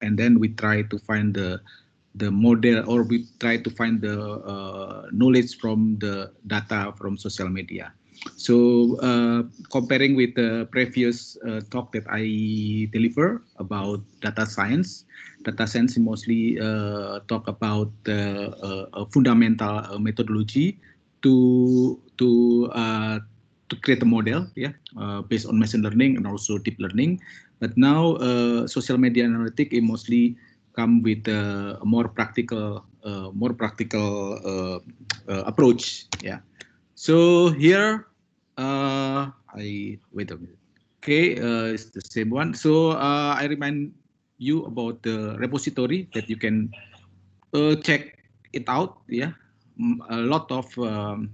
and then we try to find the the model or we try to find the uh, knowledge from the data from social media. So uh, comparing with the previous uh, talk that I deliver about data science, data science mostly uh, talk about uh, fundamental uh, methodology to to to create a model, yeah, based on machine learning and also deep learning but now uh, social media analytics it mostly come with uh, a more practical, uh, more practical approach. Yeah. So here, I wait a minute. Okay, it's the same one. So I remind you about the repository that you can uh, check it out. Yeah, mm, a lot of um,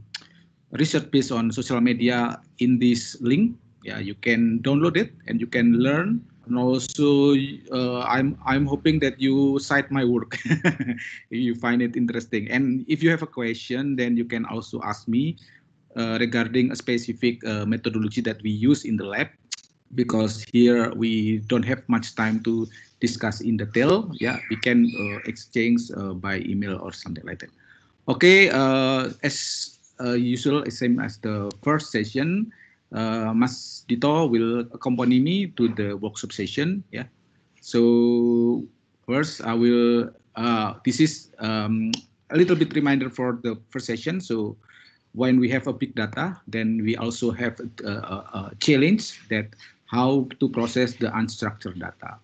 research based on social media in this link yeah you can download it and you can learn and also uh, i'm i'm hoping that you cite my work you find it interesting and if you have a question then you can also ask me uh, regarding a specific uh, methodology that we use in the lab because here we don't have much time to discuss in detail yeah we can uh, exchange uh, by email or something like that okay uh, as usual same as the first session uh, Mas Dito will accompany me to the workshop session. Yeah. So first, I will. Uh, this is um, a little bit reminder for the first session. So when we have a big data, then we also have a, a, a challenge that how to process the unstructured data.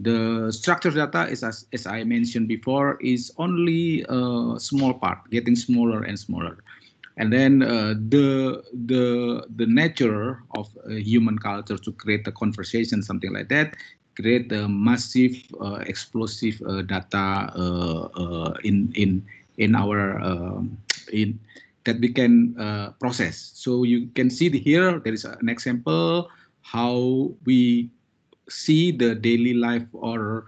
The structured data is, as, as I mentioned before, is only a small part, getting smaller and smaller and then uh, the the the nature of uh, human culture to create a conversation something like that create a massive uh, explosive uh, data uh, uh, in in in our um, in that we can process so you can see here there is an example how we see the daily life or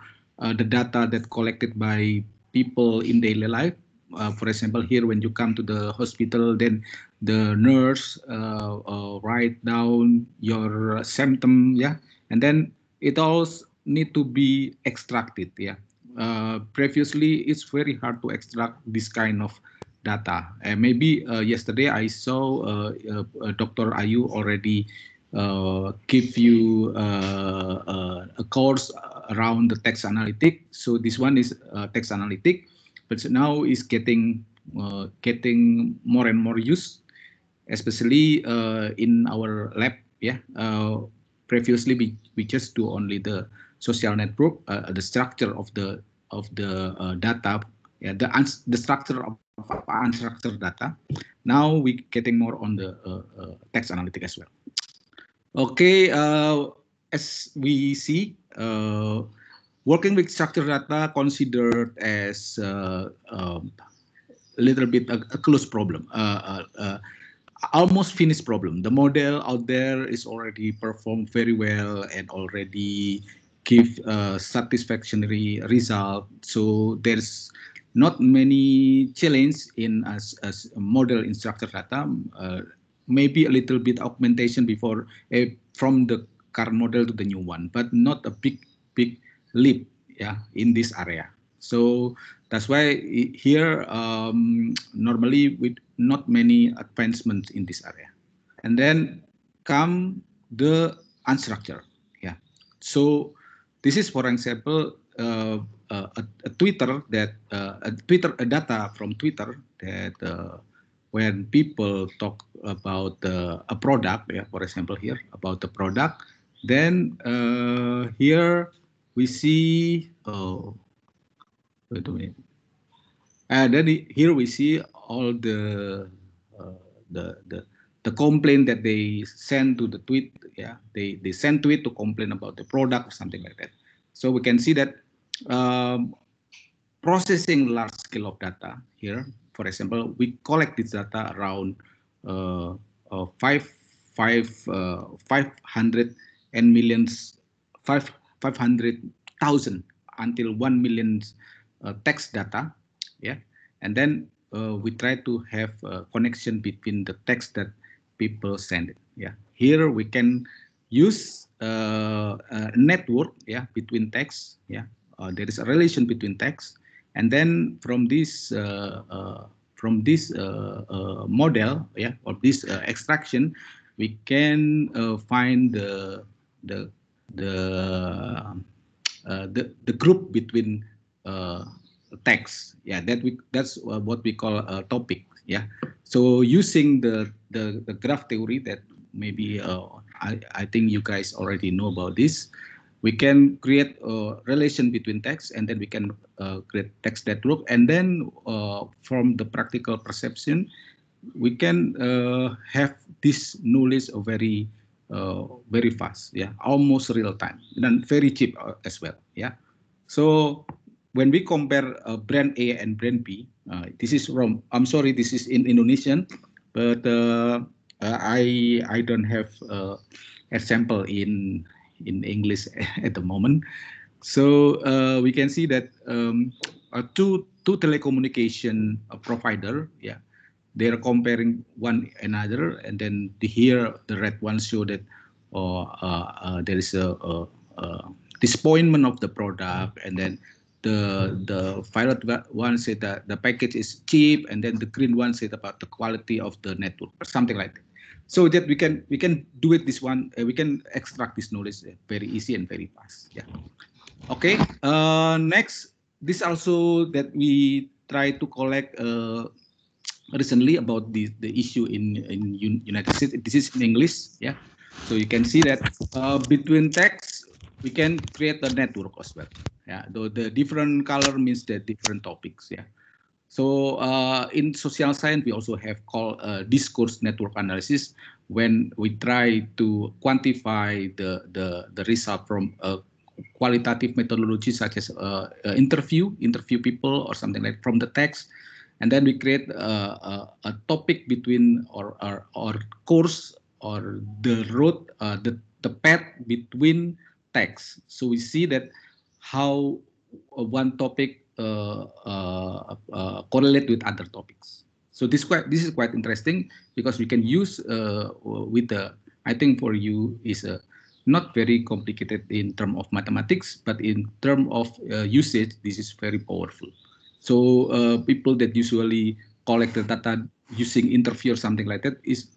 the data that collected by people in daily life uh, for example, here when you come to the hospital, then the nurse uh, uh, write down your symptom, yeah, and then it all need to be extracted, yeah. Uh, previously, it's very hard to extract this kind of data. And maybe uh, yesterday I saw Dr. Ayu already give you a course around the text analytic. So this one is text analytic but now is getting uh, getting more and more used, especially uh, in our lab. Yeah, uh, previously we, we just do only the social network, uh, the structure of the of the uh, data, yeah, the the structure of unstructured data. Now we getting more on the uh, text analytic as well. Okay, as we see working with structured data considered as uh, um, a uh, little bit a, a close problem, uh, uh, almost finished problem. The model out there is already performed very well and already give a satisfactory result. So there's not many challenge in as, as model in structured data. Uh, maybe a little bit augmentation before uh, from the current model to the new one, but not a big big Leap, yeah in this area so that's why here um, normally with not many advancements in this area and then come the unstructured yeah so this is for example uh, uh a, a, twitter that uh, a twitter a data from twitter that uh, when people talk about a product yeah, for example here about the product then uh, here we see, oh, wait a minute. And ah, then here we see all the uh, the the the complaint that they send to the tweet. Yeah, they they send tweet to complain about the product or something like that. So we can see that um, processing large scale of data here. For example, we collect this data around uh, uh, five five uh, five hundred and millions five 500,000 until 1 million uh, text data. Yeah, and then uh, we try to have a connection between the text that people send. It. Yeah, here we can use uh, a network. Yeah, between text. Yeah, uh, there is a relation between text, and then from this uh, uh, from this model, yeah, or this extraction, we can find the the the uh, the the group between uh, text. Yeah, that we that's uh, what we call a topic. Yeah. So using the the, the graph theory that maybe I, I think you guys already know about this. We can create a relation between text and then we can uh, create text that group. And then uh, from the practical perception, we can uh, have this knowledge a very uh, very fast, yeah, almost real time, and very cheap uh, as well, yeah. So when we compare uh, brand A and brand B, uh, this is from I'm sorry, this is in Indonesian, but uh, uh I I don't have example in in English at the moment. So we can see that um, two two telecommunication provider, yeah, they're comparing one another and then here the red one show that oh, uh, uh, there is a, a, a disappointment of the product and then the the violet one said that the package is cheap and then the green one said about the quality of the network or something like that so that we can we can do it this one uh, we can extract this knowledge very easy and very fast yeah okay uh, next this also that we try to collect uh, recently about the, the issue in, in United States. This is in English, yeah. So you can see that uh, between text, we can create a network as well. Yeah, though the different color means the different topics. Yeah. So uh, in social science, we also have called uh, discourse network analysis when we try to quantify the the, the result from a qualitative methodology such as uh, uh, interview, interview people or something like from the text and then we create a, a, a topic between or, or, course or the road, uh, the, the path between texts. So we see that how uh, one topic uh, uh, uh, correlate with other topics. So this quite this is quite interesting because we can use uh, with the I think for you is a not very complicated in term of mathematics, but in term of usage, this is very powerful. So uh, people that usually collect the data using interview or something like that is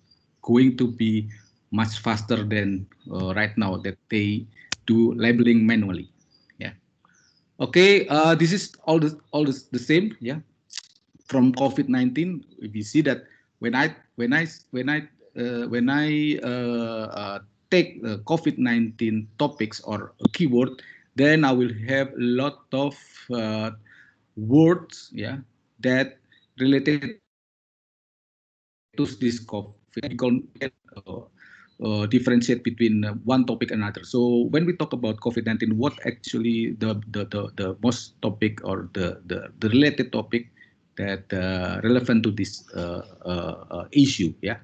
going to be much faster than uh, right now that they do labeling manually. Yeah. Okay. Uh, this is all the all the, the same. Yeah. From COVID-19, we see that when I when I when I uh, when I uh, uh, take COVID-19 topics or keyword, then I will have a lot of uh, words yeah that related to this COVID. Uh, uh, differentiate between uh, one topic and another. So when we talk about COVID-19, what actually the, the, the, the, most topic or the, the, the related topic that uh, relevant to this uh, uh, issue, yeah.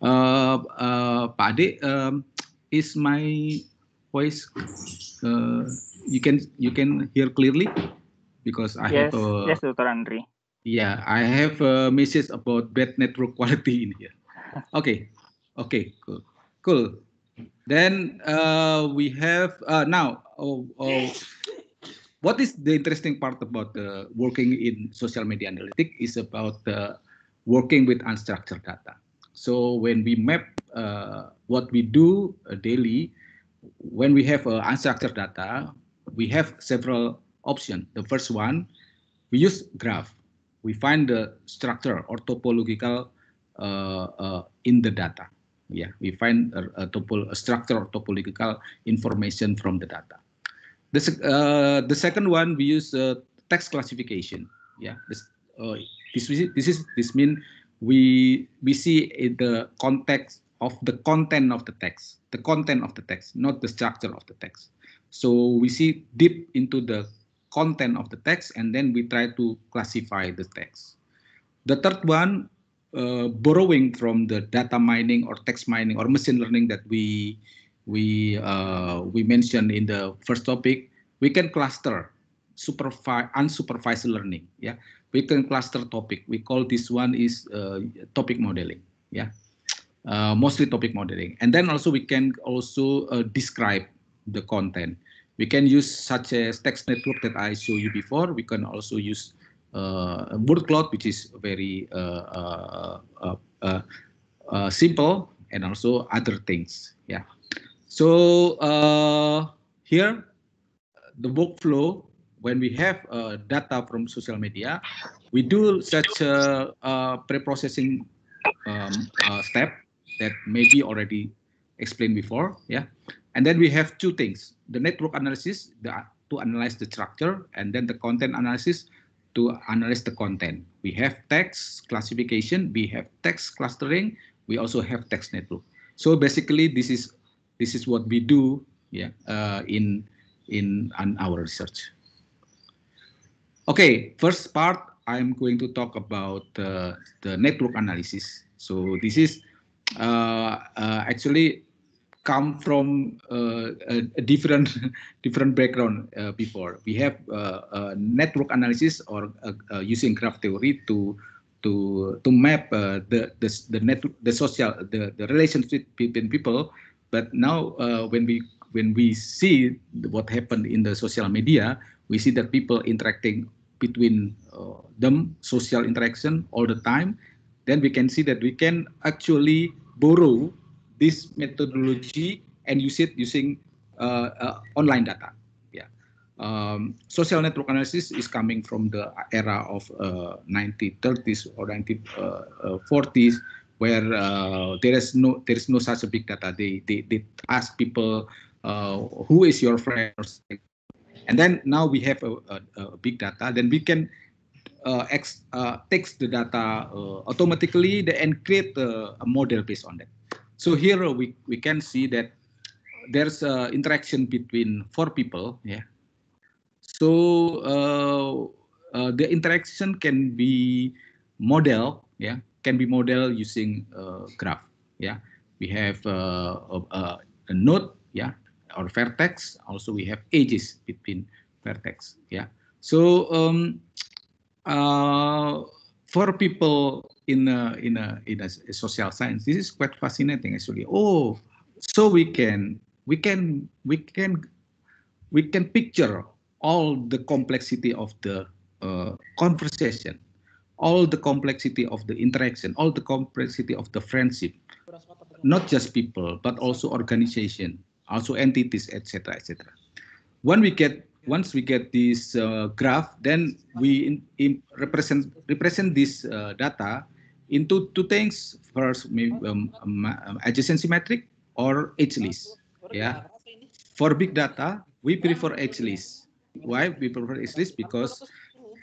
Pak Ade, um, is my voice, you can you can hear clearly? because I yes, have a, yes, Dr. Andri. Yeah, I have a message about bad network quality in here. Okay, okay, cool, cool. Then uh, we have uh, now. Oh, oh, what is the interesting part about uh, working in social media analytics is about uh, working with unstructured data. So when we map uh, what we do uh, daily, when we have uh, unstructured data, we have several option. The first one, we use graph. We find the structure or topological uh, uh, in the data. Yeah, we find a, a, topo a structure or topological information from the data. The uh, the second one, we use uh, text classification. Yeah, uh, this, this, this is this means we we see the context of the content of the text, the content of the text, not the structure of the text. So we see deep into the content of the text and then we try to classify the text. The third one, uh, borrowing from the data mining or text mining or machine learning that we we uh, we mentioned in the first topic, we can cluster supervised unsupervised learning. Yeah, we can cluster topic. We call this one is uh, topic modeling. Yeah, uh, mostly topic modeling, and then also we can also uh, describe the content. We can use such a text network that I showed you before. We can also use uh, word cloud, which is very uh uh, uh, uh, uh, simple, and also other things. Yeah. So here, the workflow when we have data from social media, we do such a, pre-processing um, step that maybe already explained before. Yeah. And then we have two things, the network analysis the, to analyze the structure and then the content analysis to analyze the content. We have text classification, we have text clustering, we also have text network. So basically this is this is what we do yeah, uh, in, in in our research. Okay, first part I'm going to talk about uh, the network analysis. So this is uh, uh actually come from uh, a different different background uh, before. We have uh, network analysis or using graph theory to to to map the the the net the social the the relationship between people. But now when we when we see what happened in the social media, we see that people interacting between uh, them, social interaction all the time, then we can see that we can actually borrow this methodology and use it using uh, uh, online data. Yeah. Um, social network analysis is coming from the era of 1930s uh, or 1940s where uh, there is no there is no such a big data. They they, they ask people uh, who is your friend, and then now we have a, a, a big data. Then we can uh, ex, uh, text the data automatically and create a, a model based on that. So here uh, we, we can see that there's a interaction between four people. Yeah. So uh, uh, the interaction can be model. Yeah, can be modeled using uh, graph. Yeah, we have uh, a, a node. Yeah, or vertex. Also, we have edges between vertex. Yeah. So um, uh, for people in a, in a in a social science. This is quite fascinating actually. Oh, so we can we can we can we can picture all the complexity of the uh, conversation, all the complexity of the interaction, all the complexity of the friendship, not just people but also organization, also entities, etc., etc. When we get once we get this uh, graph, then we in, in represent represent this uh, data into two things. First, um, um, um, adjacency metric or edge list. Yeah. For big data, we prefer edge iya. list. Why we prefer edge list? Because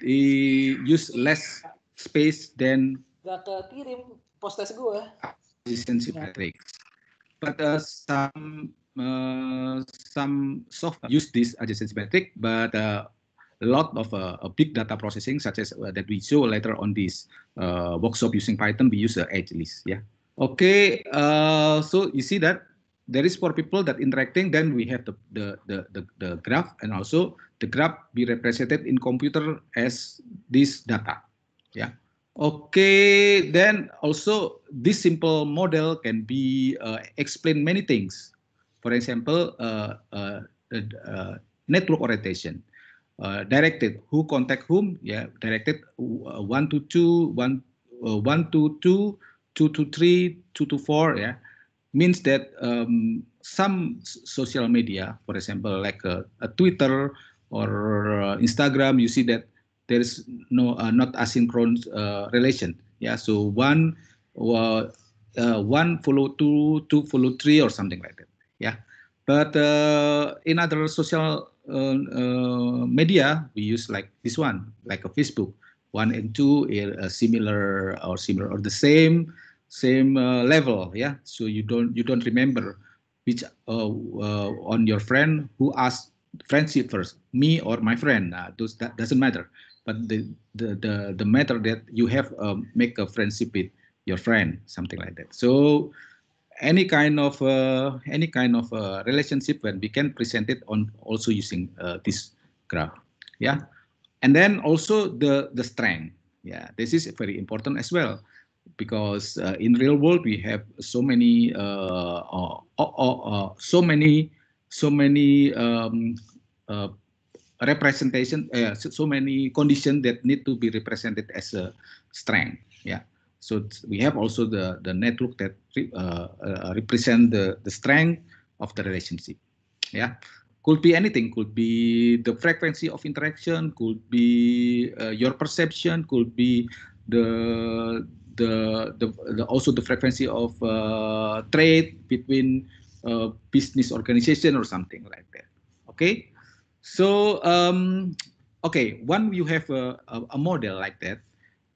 we use less space than adjacency iya. metrics. But uh, some uh, some software use this adjacency metric, but uh, a lot of uh, big data processing, such as uh, that we show later on this uh, workshop using Python, we use uh, edge list. Yeah. Okay. so you see that there is for people that interacting, then we have the, the, the, the, the graph and also the graph be represented in computer as this data. Yeah. Okay, then also this simple model can be uh, explain many things. For example, uh, uh, network orientation. Uh, directed who contact whom yeah directed uh, one to two one uh, one to two two to three two to four yeah means that um, some social media for example like a twitter or uh, instagram you see that there is no uh, not asynchronous relation yeah so one one follow two two follow three or something like that yeah but in other social uh, uh, media, we use like this one, like a Facebook. One and two is eh, uh, similar or similar or the same same level, yeah. So you don't you don't remember which on your friend who asked friendship first, me or my friend. those that doesn't matter but the, the the the, matter that you have um, make a friendship with your friend something like that so any kind of uh, any kind of uh, relationship and we can present it on also using uh, this graph yeah and then also the the strength yeah this is very important as well because uh, in real world we have so many uh, uh, so many so many um, representation so many conditions that need to be represented as a strength yeah so we have also the, the network that re, uh, uh, represent the, the strength of the relationship. Yeah, could be anything, could be the frequency of interaction, could be uh, your perception, could be the the, the, the, also the frequency of uh, trade between uh, business organization or something like that. Okay, so um, okay, when you have a, a, a model like that,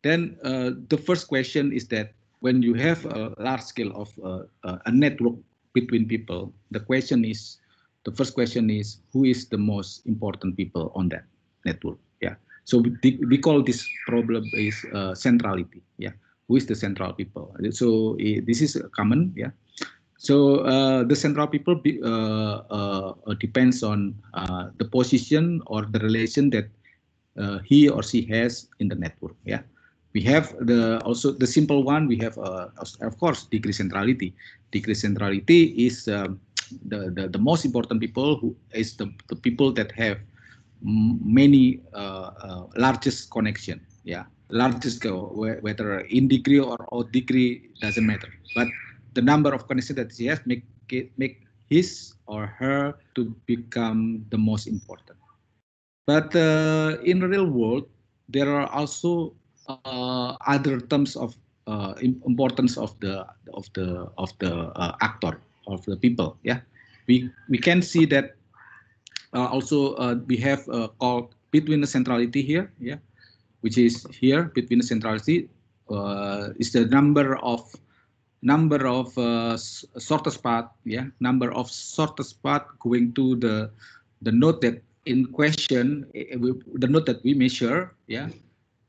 then uh, the first question is that when you have a large scale of uh, uh, a network between people, the question is, the first question is who is the most important people on that network? Yeah. So we, we call this problem is centrality. Yeah who is the central people. So uh, this is common, yeah. So uh, the central people be, uh, depends on the position or the relation that he or she has in the network, yeah we have the also the simple one we have uh, of course degree centrality degree centrality is um, the, the the most important people who is the, the people that have many uh, uh, largest connection yeah largest uh, whether in degree or out degree doesn't matter but the number of connections that he has make it make his or her to become the most important but uh, in real world there are also uh, other terms of uh, importance of the of the of the uh, actor of the people. Yeah, we we can see that also we have called between the centrality here. Yeah, which is here between the centrality is the number of number of uh, shortest path, yeah, number of shortest path going to the the node that in question, eh, eh, the node that we measure, yeah,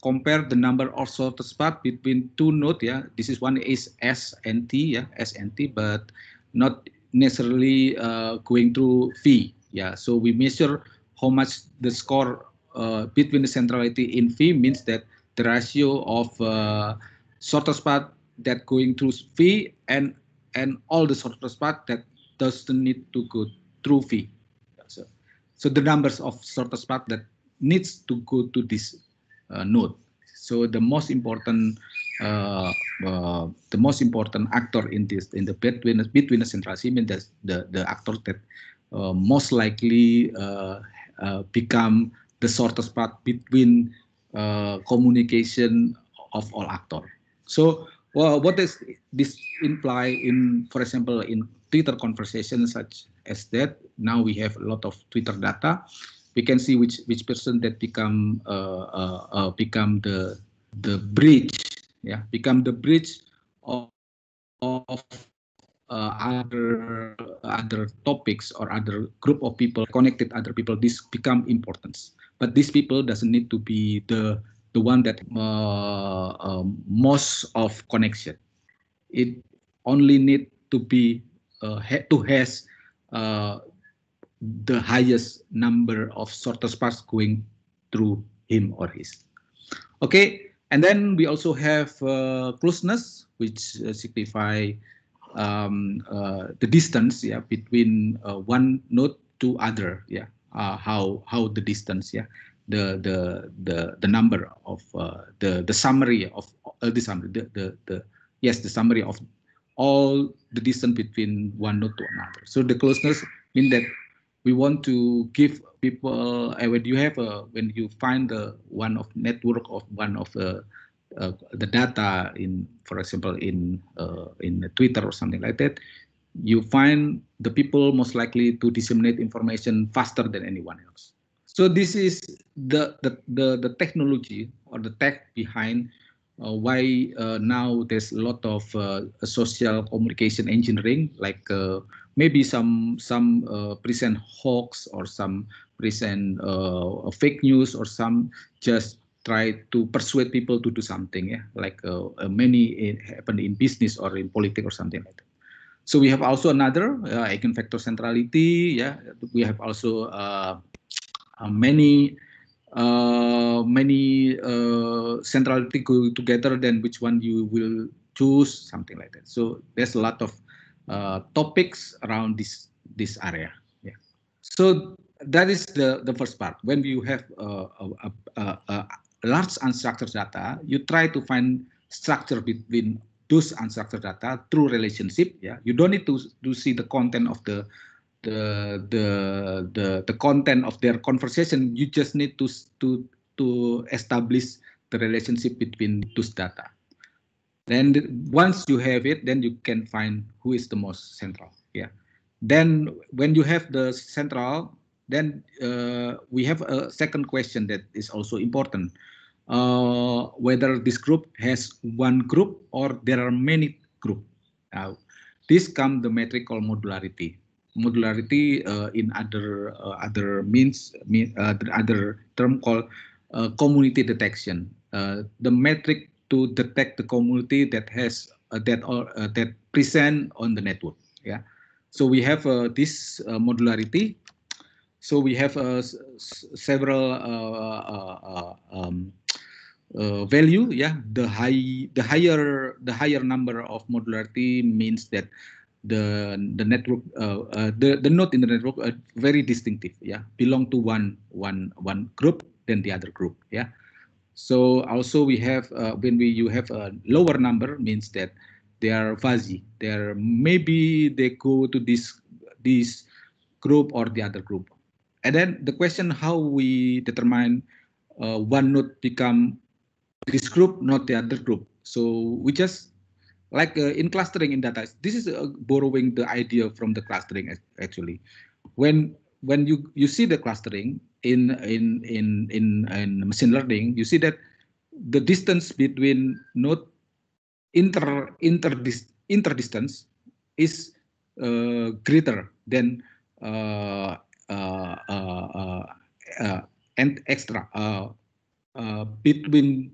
compare the number of shortest path between two nodes. Yeah, this is one is S and T. Yeah, S and T, but not necessarily uh, going through V. Yeah, so we measure how much the score uh, between the centrality in V means that the ratio of uh, shortest path that going through V and and all the shortest path that doesn't need to go through V. So, so the numbers of shortest path that needs to go to this uh, node. So the most important uh, uh, the most important actor in this in the between between the central means that's the the actor that uh, most likely uh, uh, become the shortest path between communication of all actor. So well, what does this imply in, for example, in Twitter conversations such as that? Now we have a lot of Twitter data, we can see which which person that become uh, uh, uh, become the the bridge yeah become the bridge of, of uh, other other topics or other group of people connected other people this become importance but these people doesn't need to be the the one that uh, uh, most of connection it only need to be to has the highest number of shortest paths going through him or his. Okay, and then we also have uh, closeness, which uh, signify um, uh, the distance yeah, between uh, one node to other. Yeah, uh, how how the distance. Yeah, the the the the number of uh, the the summary of the summary the, the the yes the summary of all the distance between one node to another. So the closeness means that we want to give people eh, when you have a when you find the one of network of one of the uh, the data in for example in uh, in twitter or something like that you find the people most likely to disseminate information faster than anyone else so this is the the the, the technology or the tech behind uh, why now there's a lot of social communication engineering like maybe some some uh, present hoax or some present uh, fake news or some just try to persuade people to do something yeah like uh, uh many happen happened in business or in politics or something like that so we have also another uh, eigenvector centrality yeah we have also uh, uh, many many centrality go together then which one you will choose something like that so there's a lot of uh, topics around this this area. Yeah. So that is the the first part. When you have uh, a, a, a, large unstructured data, you try to find structure between those unstructured data through relationship. Yeah. You don't need to to see the content of the the the the, the content of their conversation. You just need to to to establish the relationship between those data. Then once you have it, then you can find who is the most central. Yeah. Then when you have the central, then uh, we have a second question that is also important. Uh, whether this group has one group or there are many group. Now, this comes the metric called modularity. Modularity uh, in other uh, other means mean, uh, other term called uh, community detection. the metric to detect the community that has uh, that or uh, that present on the network. Yeah. So we have uh, this modularity. So we have several um, uh, value yeah the high the higher the higher number of modularity means that the the network uh, uh, the the node in the network are very distinctive yeah belong to one one one group than the other group yeah so also we have uh, when we you have a lower number means that they are fuzzy. They are maybe they go to this this group or the other group. And then the question how we determine uh, one node become this group, not the other group. So we just like uh, in clustering in data, this is uh, borrowing the idea from the clustering actually. When when you you see the clustering, in in in in, in machine learning, you see that the distance between node inter inter distance is uh, greater than uh, uh, uh, uh and extra uh, between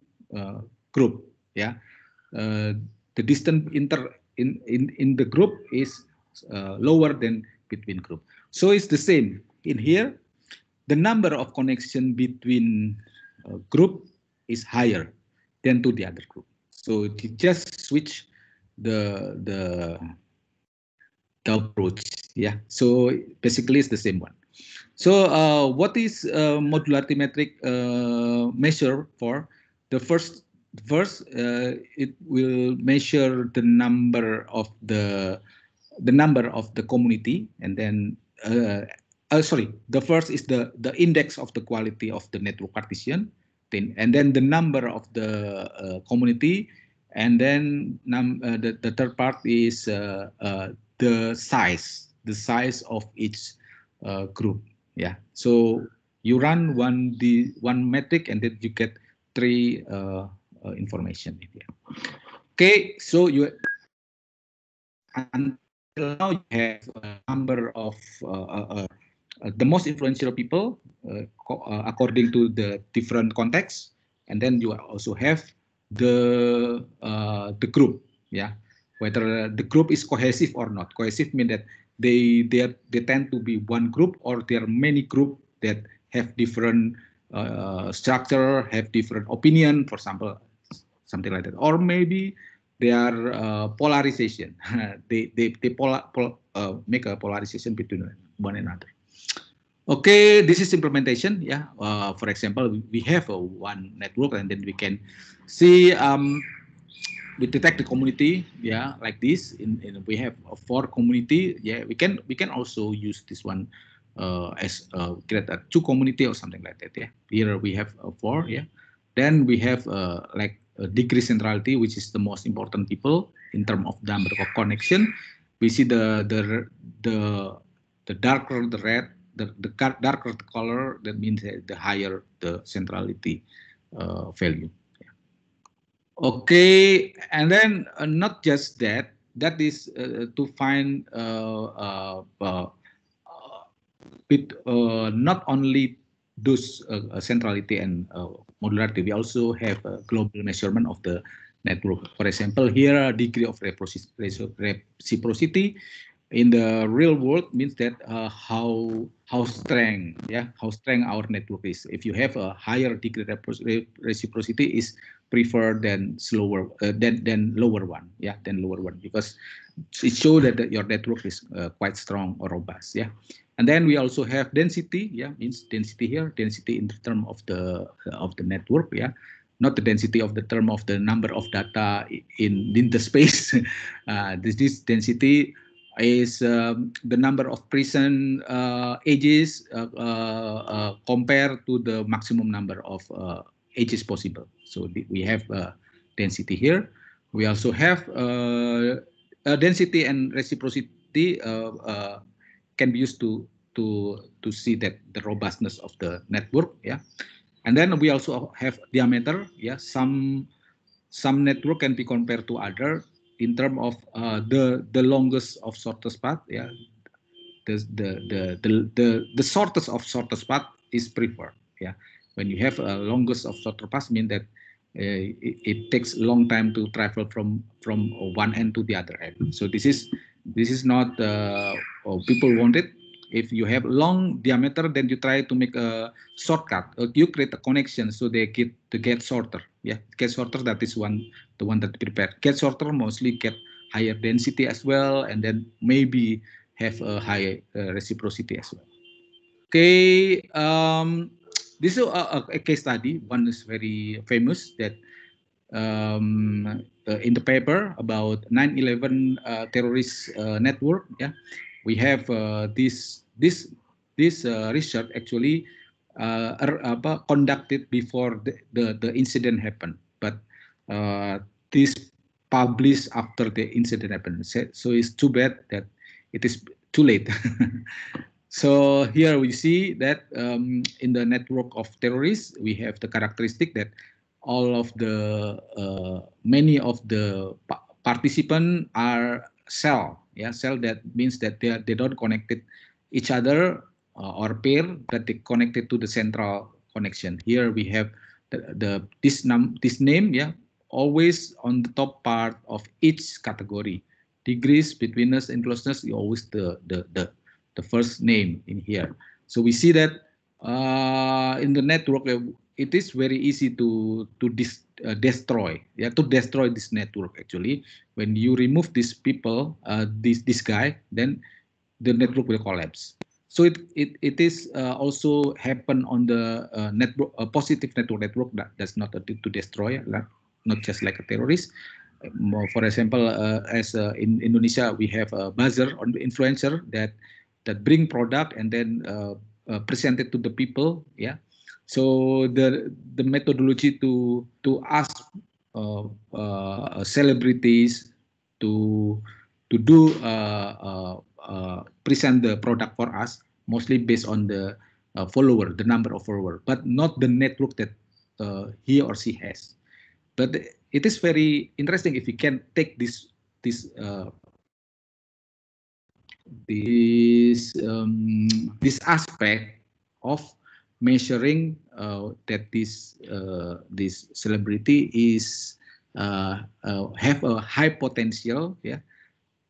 group. Yeah, the distance inter in in in the group is lower than between group. So it's the same in here the number of connection between uh, group is higher than to the other group. So you just switch the the the approach. Yeah. So basically, it's the same one. So uh, what is uh, modularity metric uh, measure for? The first first uh, it will measure the number of the the number of the community and then uh, uh, sorry, the first is the, the index of the quality of the network partition, thing, and then the number of the uh, community, and then num uh, the, the third part is uh, uh, the size, the size of each uh, group. Yeah, so you run one the one metric, and then you get three information. Yeah. Okay, so you until now you have a number of uh, the most influential people uh, uh, according to the different contexts, and then you also have the uh, the group, yeah, whether the group is cohesive or not. Cohesive means that they they are, they tend to be one group or there are many group that have different structure, have different opinion, for example, something like that, or maybe they are uh, polarization. they they they pola, pol, uh, make a polarization between one another. Okay, this is implementation. Yeah, uh, for example, we have a one network, and then we can see um, we detect the community. Yeah, like this. In, in we have a four community. Yeah, we can we can also use this one uh, as uh, create a two community or something like that. Yeah, here we have a four. Yeah, then we have uh, like a degree centrality, which is the most important people in terms of number of connection. We see the the the the darker the red the, the darker the color, that means the higher the centrality uh, value. Okay, and then uh, not just that, that is uh, to find uh, uh, uh, it, not only those centrality and modularity, we also have a global measurement of the network. For example, here degree of reciprocity in the real world means that uh, how how strong yeah how strong our network is if you have a higher degree reciprocity is preferred than slower uh, than than lower one yeah than lower one because it shows that, your network is uh, quite strong or robust yeah and then we also have density yeah means density here density in the term of the uh, of the network yeah not the density of the term of the number of data in in the space uh, this, this density is um, the number of prison uh, ages uh, uh, uh, compared to the maximum number of ages possible. So we have density here. We also have density and reciprocity can be used to to to see that the robustness of the network. Yeah, and then we also have diameter. Yeah, some some network can be compared to other in terms of uh, the the longest of shortest path yeah hmm. the, the the the the, shortest of shortest path is preferred yeah when you have a longest of shorter path mean that uh, it, it, takes a long time to travel from from one end to the other end so this is this is not uh, oh, people want it if you have long diameter then you try to make a shortcut uh, you create a connection so they get to get shorter yeah get shorter. that is one the one that prepared. get shorter mostly get higher density as well and then maybe have a high uh, reciprocity as well okay um, this is a, a, case study one is very famous that um, uh, in the paper about 9-11 uh, terrorist uh, network yeah we have uh, this this this uh, research actually uh, apa, conducted before the, the, the incident happened, but uh, this published after the incident happened. So it's too bad that it is too late. so here we see that um, in the network of terrorists, we have the characteristic that all of the uh, many of the pa participants are cell. Yeah, cell that means that they are, they don't connected each other uh, or pair that they connected to the central connection. Here we have the, the this num this name yeah always on the top part of each category. Degrees, betweenness, and closeness is always the, the, the, the first name in here. So we see that uh, in the network, uh, it is very easy to, to dis, uh, destroy, yeah, to destroy this network actually. When you remove these people, uh, this, this guy, then the network will collapse. So it it, it is uh, also happen on the uh, network a uh, positive network network that does not attempt to destroy, not just like a terrorist. for example, uh, as uh, in Indonesia, we have a buzzer on the influencer that that bring product and then present it to the people. Yeah. So the the methodology to to ask celebrities to to do present the product for us, mostly based on the uh, follower, the number of follower, but not the network that uh, he or she has. But it is very interesting if you can take this this uh, this um, this aspect of measuring uh, that this uh, this celebrity is uh, uh have a high potential yeah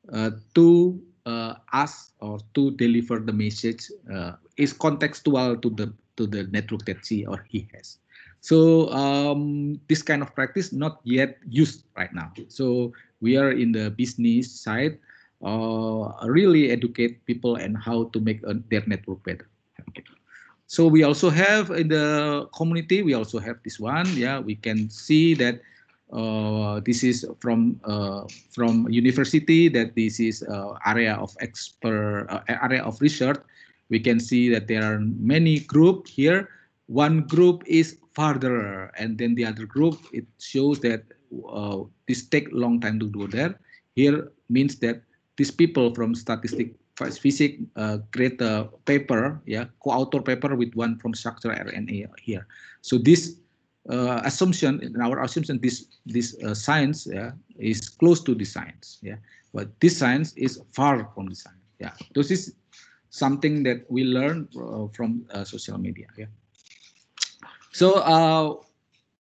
uh, to us uh, or to deliver the message uh, is contextual to the to the network that she or he has. So um, this kind of practice not yet used right now. So we are in the business side, uh, really educate people and how to make uh, their network better. Okay. So we also have in the community, we also have this one. Yeah, we can see that uh, this is from uh, from university that this is uh, area of expert uh, area of research we can see that there are many group here one group is farther and then the other group it shows that uh, this take long time to do there here means that these people from statistic physics create uh, a paper yeah co-author paper with one from structure rna here so this uh, assumption in our assumption this this uh, science yeah, is close to the science yeah but this science is far from the science yeah this is something that we learn uh, from uh, social media yeah so uh,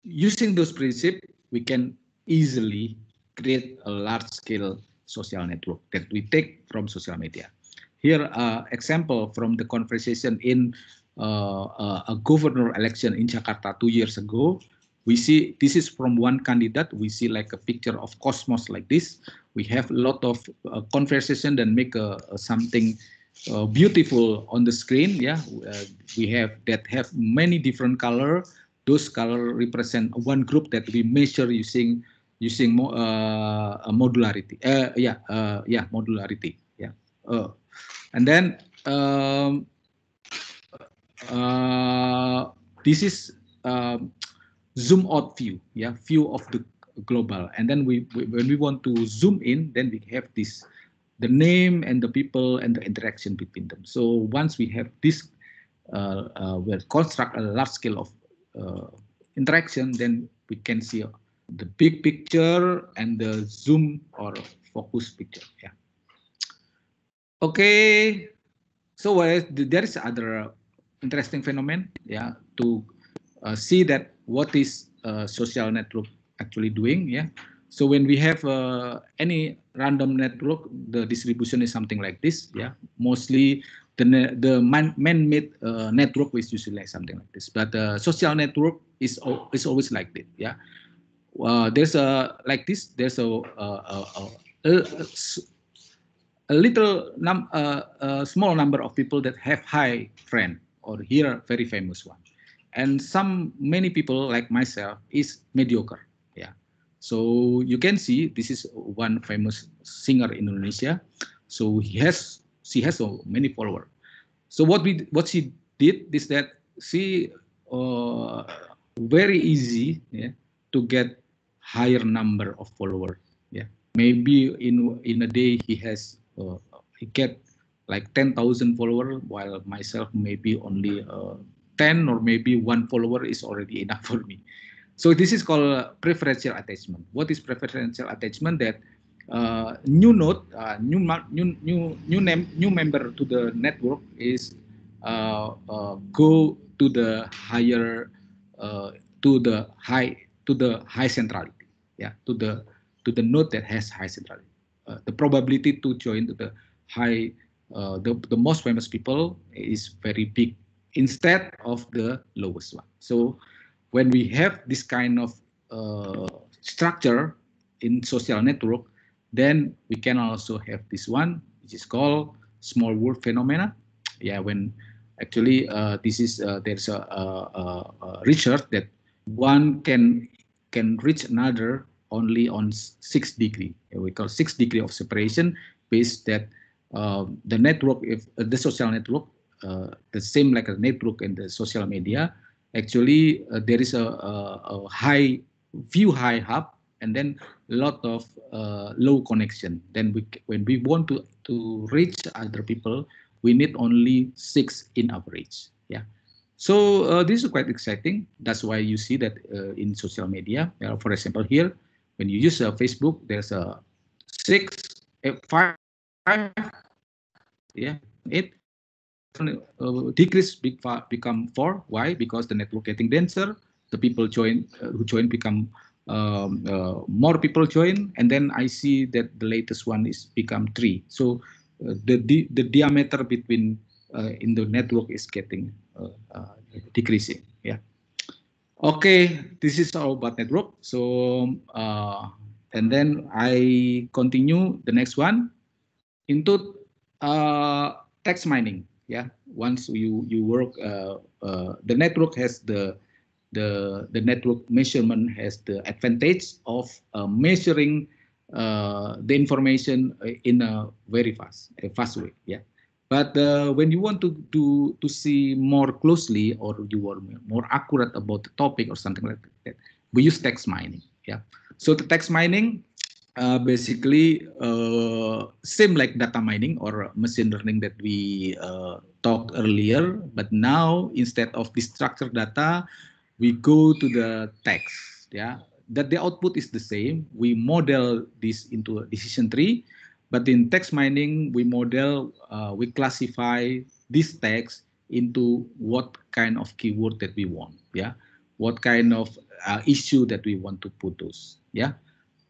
using those principles we can easily create a large scale social network that we take from social media here uh, example from the conversation in uh, uh, a governor election in Jakarta two years ago, we see this is from one candidate we see like a picture of cosmos like this we have a lot of uh, conversation and make a, a something uh, beautiful on the screen yeah uh, we have that have many different color those color represent one group that we measure using using mo uh, modularity yeah yeah modularity yeah and then um, uh, this is uh, zoom out view, yeah, view of the global. And then we, we, when we want to zoom in, then we have this, the name and the people and the interaction between them. So once we have this, uh, uh, we'll construct a large scale of uh, interaction, then we can see the big picture and the zoom or focus picture. Yeah. Okay. So whereas there is other interesting phenomenon yeah to uh, see that what is uh, social network actually doing yeah so when we have uh, any random network the distribution is something like this yeah mostly the the man-made uh, network is usually like something like this but the uh, social network is is always like this yeah uh, there's a like this there's a, a, a, a a little num uh, a small number of people that have high friend or here very famous one. And some many people like myself is mediocre. Yeah. So you can see this is one famous singer in Indonesia. So he has she has so many followers. So what we what she did is that she uh, very easy yeah, to get higher number of followers. Yeah, maybe in in a day he has uh, he get like 10,000 follower, while myself maybe only uh, 10 or maybe one follower is already enough for me. So this is called preferential attachment. What is preferential attachment? That uh, new node, uh, new, new new new name, new member to the network is uh, uh go to the higher uh, to the high to the high centrality. Yeah, to the to the node that has high centrality. Uh, the probability to join to the high uh, the, the most famous people is very big instead of the lowest one. So when we have this kind of uh, structure in social network, then we can also have this one, which is called small world phenomena. Yeah, when actually uh, this is uh, there's a, a, a, research that one can can reach another only on six degree. We call six degree of separation based that um, the network, if uh, the social network, uh, the same like a network in the social media, actually uh, there is a, a, a, high, few high hub and then a lot of low connection. Then we, when we want to, to reach other people, we need only six in average. Yeah. So uh, this is quite exciting. That's why you see that uh, in social media. Uh, for example, here, when you use Facebook, there's a six, eh, five, five yeah it uh, decrease become four why because the network getting denser the people join uh, who join become um, uh, more people join and then i see that the latest one is become three so uh, the, the the diameter between uh, in the network is getting uh, decreasing yeah okay this is all about network so um, and then i continue the next one into uh, text mining. Yeah, once you you work, uh, uh, the network has the the the network measurement has the advantage of uh, measuring uh, the information uh, in a very fast a fast way. Yeah, but when you want to to to see more closely or you are more accurate about the topic or something like that, we use text mining. Yeah, so the text mining uh, basically uh, same like data mining or machine learning that we uh, talked earlier, but now instead of the structured data, we go to the text. Yeah, that the output is the same. We model this into a decision tree, but in text mining, we model, uh, we classify this text into what kind of keyword that we want. Yeah, what kind of uh, issue that we want to put those. Yeah.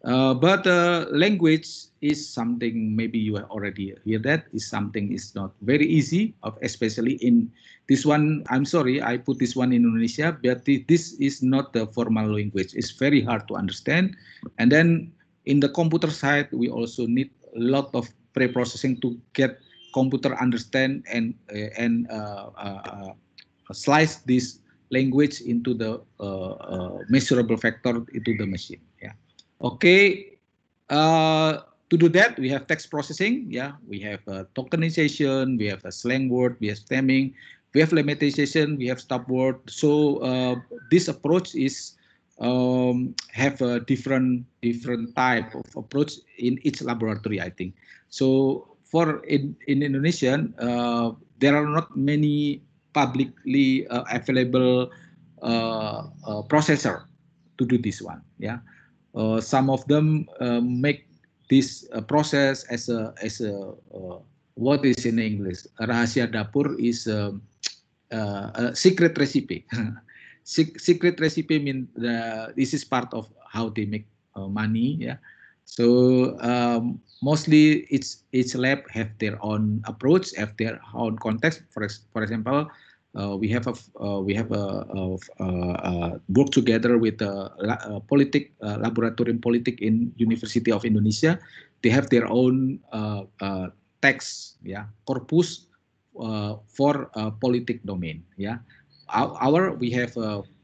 Uh, but uh, language is something maybe you already hear that is something is not very easy of especially in this one i'm sorry i put this one in indonesia but this is not the formal language it's very hard to understand and then in the computer side we also need a lot of pre-processing to get computer understand and uh, and uh, uh, uh, slice this language into the measurable factor into the machine Okay, uh, to do that, we have text processing. Yeah, we have uh, tokenization, we have a slang word, we have stemming, we have lemmatization, we have stop word. So uh, this approach is um, have a different different type of approach in each laboratory, I think. So for in, in Indonesian, uh, there are not many publicly uh, available uh, uh processor to do this one. Yeah, some of them uh, make this uh, process as a as a uh, what is in English rahasia dapur is a, a, a secret recipe. secret recipe mean the, this is part of how they make uh, money yeah so um, mostly each each lab have their own approach have their own context for, for example uh, we have a uh, we have a, a work together with a, a politic laboratory in politic in University of Indonesia. They have their own uh, text, yeah, corpus for politic domain, yeah. Our, we have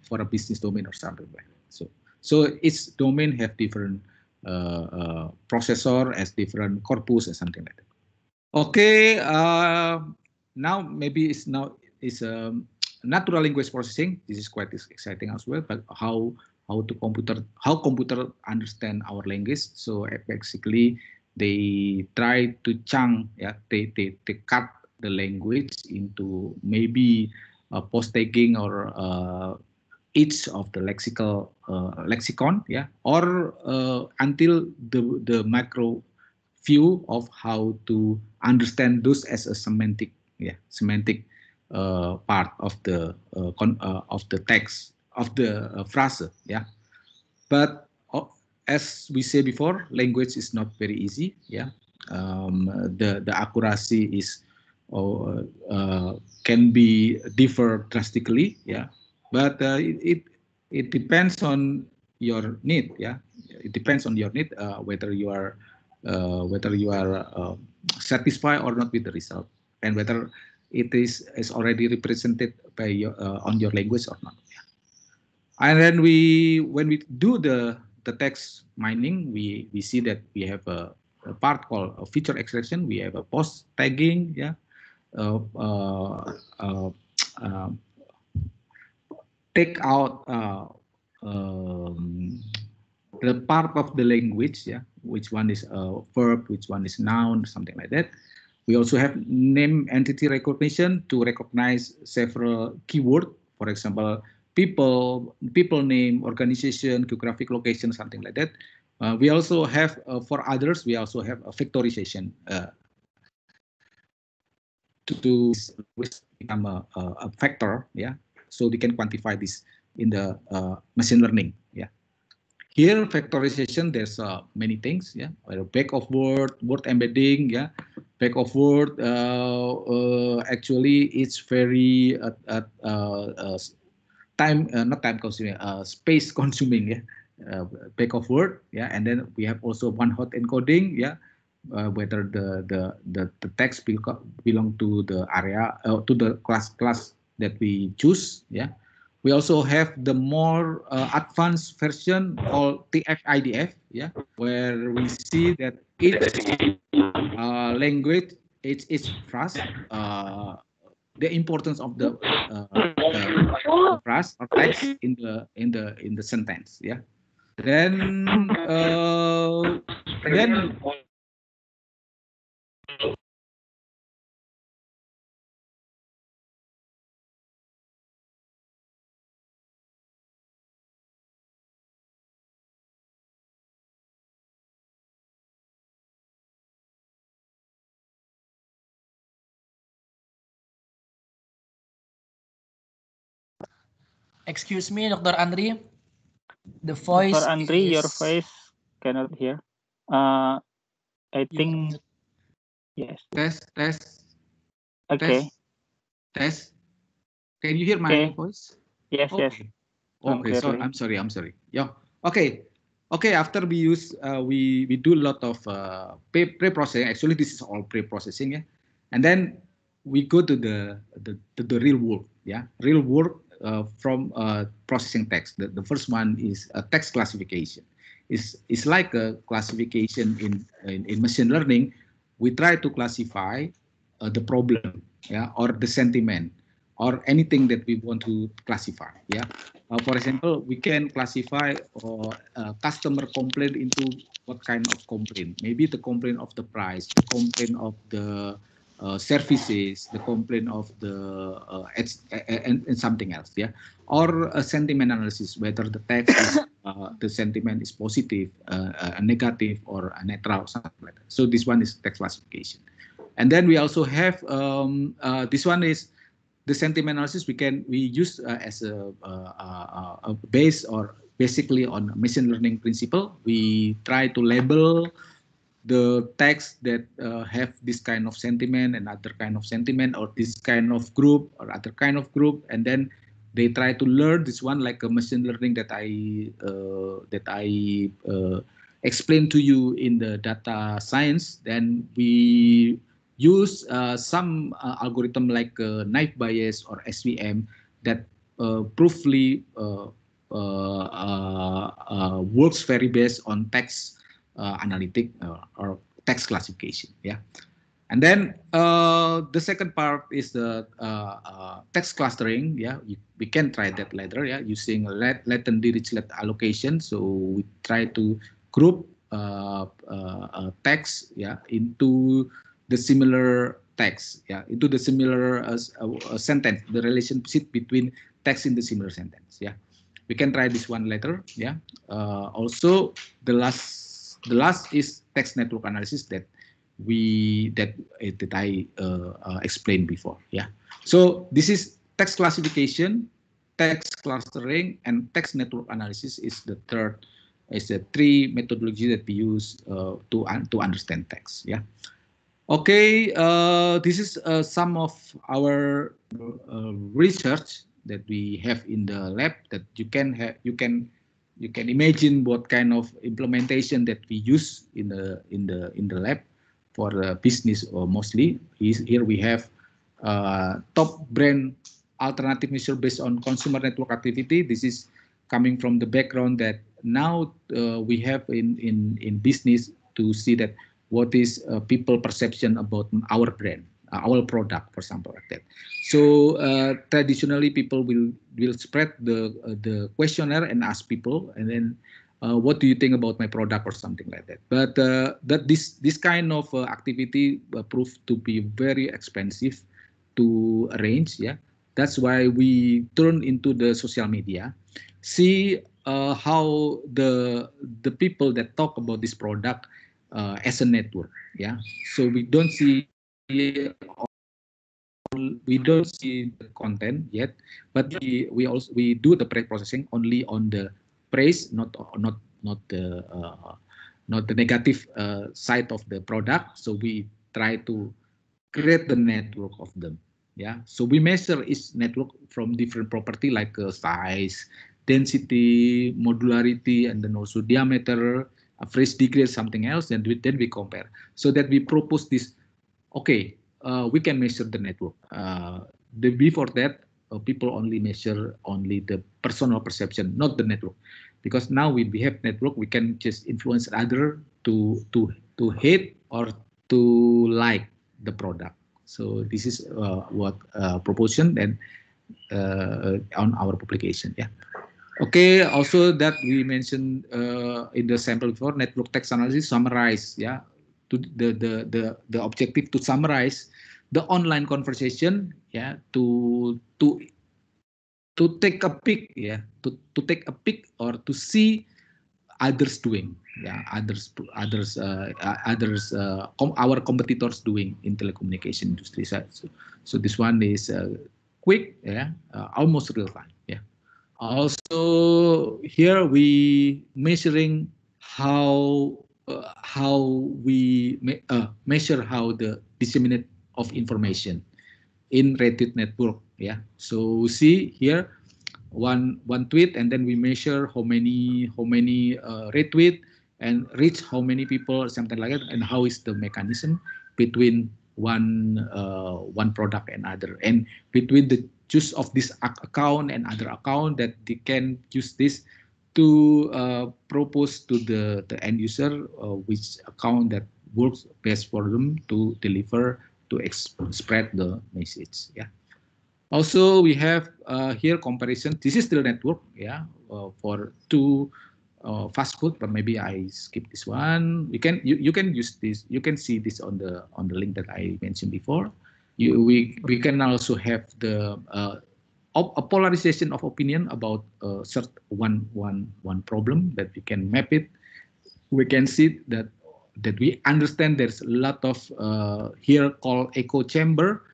for a business domain or something like that. So so each domain have different uh, uh, processor as different corpus or something like that. Okay, uh, now maybe it's now is a um, natural language processing. This is quite exciting as well, but how how to computer how computer understand our language. So eh, basically, they try to chunk, yeah, they they, they cut the language into maybe a post tagging or uh, each of the lexical uh, lexicon, yeah, or uh, until the the macro view of how to understand those as a semantic, yeah, semantic uh, part of the uh, con uh, of the text of the phrase. Yeah, but oh, as we say before, language is not very easy. Yeah, um, the the accuracy is or oh, uh, can be differ drastically. Yeah, but uh, it, it, it depends on your need. Yeah, it depends on your need uh, whether you are whether you are satisfied or not with the result and whether it is, is already represented by your, uh, on your language or not. And then we, when we do the, the text mining, we, we see that we have a, a part called a feature extraction. We have a post tagging, yeah, uh, uh, uh, um, take out uh, um, the part of the language, yeah, which one is a verb, which one is noun, something like that. We also have name entity recognition to recognize several keywords, for example, people, people name, organization, geographic location, something like that. Uh, we also have, uh, for others, we also have a factorization uh, to, become a, a, factor, yeah? So we can quantify this in the uh, machine learning. Here, factorization, there's uh, many things, yeah. Back of word, word embedding, yeah. Back of word, uh, uh actually, it's very uh, uh, time, not time consuming, space consuming, yeah. Uh, back of word, yeah. And then we have also one hot encoding, yeah. Uh, whether the, the the the text belong to the area uh, to the class class that we choose yeah we also have the more uh, advanced version called TF-IDF, yeah, where we see that each uh, language, each, each trust, uh, the importance of the, uh, the trust or text in the in the in the sentence, yeah. Then uh, then Excuse me, Dr. Andri. The voice Dr. Andri, is... your voice cannot hear. Uh, I think, yes. Test, test. Okay. Test. test. Can you hear my okay. voice? Yes, okay. yes. Okay, so I'm sorry, I'm sorry. Yeah. Okay. Okay, after we use, uh, we, we do a lot of uh, pre-processing. Actually, this is all pre-processing. Yeah? And then we go to the, the, the real world. Yeah, real world uh, from uh, processing text. The, the first one is a text classification. It's, it's like a classification in, in, in machine learning. We try to classify uh, the problem yeah, or the sentiment or anything that we want to classify. Yeah, uh, for example, we can classify a uh, customer complaint into what kind of complaint. Maybe the complaint of the price, the complaint of the uh, services, the complaint of the uh, and, and, something else, yeah, or a sentiment analysis whether the text is, uh, the sentiment is positive, uh, uh, negative, or uh, neutral, something like that. So this one is text classification, and then we also have um, this one is the sentiment analysis. We can we use as a, a base or basically on machine learning principle. We try to label the texts that uh, have this kind of sentiment and other kind of sentiment or this kind of group or other kind of group and then they try to learn this one like a machine learning that i uh, that i uh, explained to you in the data science then we use uh, some uh, algorithm like uh, knife bias or svm that proofly works very best on text uh, analytic uh, or text classification. Yeah. And then uh, the second part is the uh, uh, text clustering. Yeah, you, we can try that later. Yeah, using latent dirichlet allocation. So we try to group uh, text yeah into the similar text yeah into the similar sentence. The relationship between text in the similar sentence. Yeah, we can try this one later. Yeah. also, the last the last is text network analysis that we that eh, that I uh, uh, explained before. Yeah. So this is text classification, text clustering, and text network analysis is the third is the three methodology that we use uh, to un to understand text. Yeah. Okay, uh, this is uh, some of our uh, research that we have in the lab that you can have you can you can imagine what kind of implementation that we use in the in the in the lab for business or mostly is here we have uh, top brand alternative measure based on consumer network activity this is coming from the background that now uh, we have in in in business to see that what is uh, people perception about our brand uh, our product, for example, like that. So uh, traditionally, people will will spread the uh, the questionnaire and ask people, and then uh, what do you think about my product or something like that. But uh, that this this kind of uh, activity proved to be very expensive to arrange. Yeah, that's why we turn into the social media, see how the the people that talk about this product as a network. Yeah, so we don't see we don't see the content yet, but we, we also we do the pre-processing only on the praise, not not not the uh, not the negative uh, side of the product. So we try to create the network of them. Yeah. So we measure each network from different property like uh, size, density, modularity, and then also diameter, a fresh degree, something else, and we, then we compare so that we propose this okay, uh, we can measure the network. Uh, the before that, uh, people only measure only the personal perception, not the network, because now we have network, we can just influence other to to to hate or to like the product. So this is uh, what uh, proportion and uh, on our publication. Yeah. Okay, also that we mentioned uh, in the sample for network text analysis summarize, yeah, to the the the the objective to summarize the online conversation yeah, to to to take a peek yeah, to to take a peek or to see others doing yeah, others others uh, others uh, com our competitors doing in telecommunication industry so, so this one is uh, quick yeah, uh, almost real time yeah. also here we measuring how uh, how we me uh, measure how the disseminate of information in retweet network. Yeah. So see here one one tweet and then we measure how many how many uh, retweet and reach how many people something like that and how is the mechanism between one uh, one product and other and between the use of this account and other account that they can use this to uh, propose to the, the end user uh, which account that works best for them to deliver to spread the message. Yeah. Also, we have uh, here comparison. This is still network. Yeah, uh, for two uh, fast food, but maybe I skip this one. You can you, you can use this. You can see this on the on the link that I mentioned before. You, we we can also have the uh, op- a polarization of opinion about uh, cert- one one one problem that we can map it. We can see that that we understand there's a lot of uh, here called echo chamber.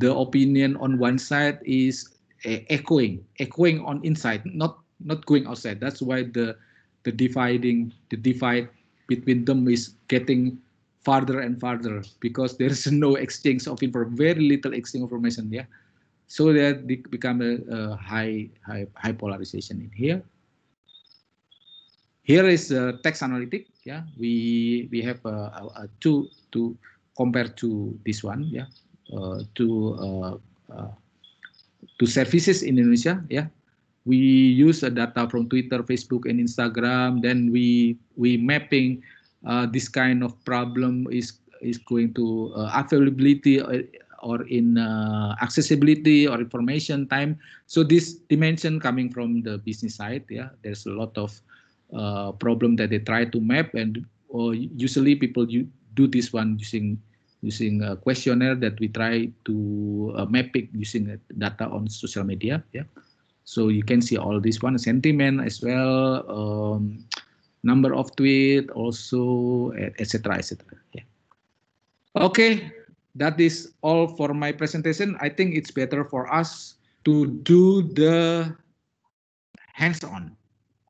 The opinion on one side is uh, echoing, echoing on inside, not not going outside. That's why the the dividing, the divide between them is getting farther and farther because there is no exchange of information, very little exchange of information. Yeah, so there become a, a high, high, high polarization in here. Here is a uh, text analytic. Yeah, we we have a, uh, a uh, two to compare to this one. Yeah, uh, to uh, uh, to services in Indonesia. Yeah, we use a data from Twitter, Facebook, and Instagram. Then we we mapping uh, this kind of problem is is going to uh, availability or in uh, accessibility or information time. So this dimension coming from the business side, yeah, there's a lot of uh, problem that they try to map, and uh, usually people do this one using using a questionnaire that we try to uh, map it using data on social media. Yeah, so you can see all this one sentiment as well. Um, number of tweet also etc etc yeah okay that is all for my presentation. I think it's better for us to do the hands-on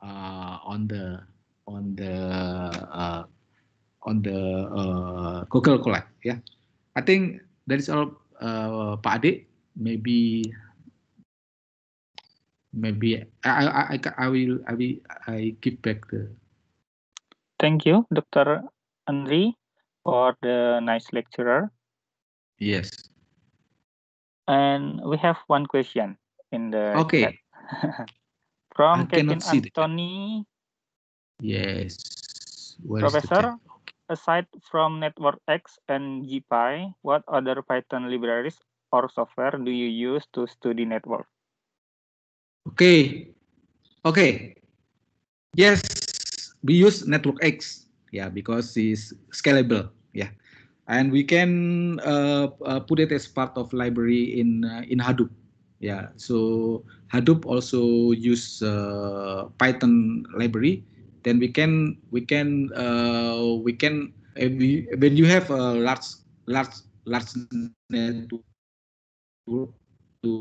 uh, on the on the uh, on the uh, Google Collab. Yeah, I think that is all, uh, Pak Ade. Maybe maybe I I I, I will I will I give back the. Thank you, Dr. Andri, for the nice lecturer. Yes. And we have one question in the okay. From Kevin Anthony. Yes. Where Professor, okay. aside from Network X and GPy, what other Python libraries or software do you use to study network? Okay. Okay. Yes, we use Network X. Yeah, because it's scalable. Yeah and we can uh, uh, put it as part of library in uh, in Hadoop. Yeah, so Hadoop also use Python library. Then we can we can we can eh, we, when you have a large large large network to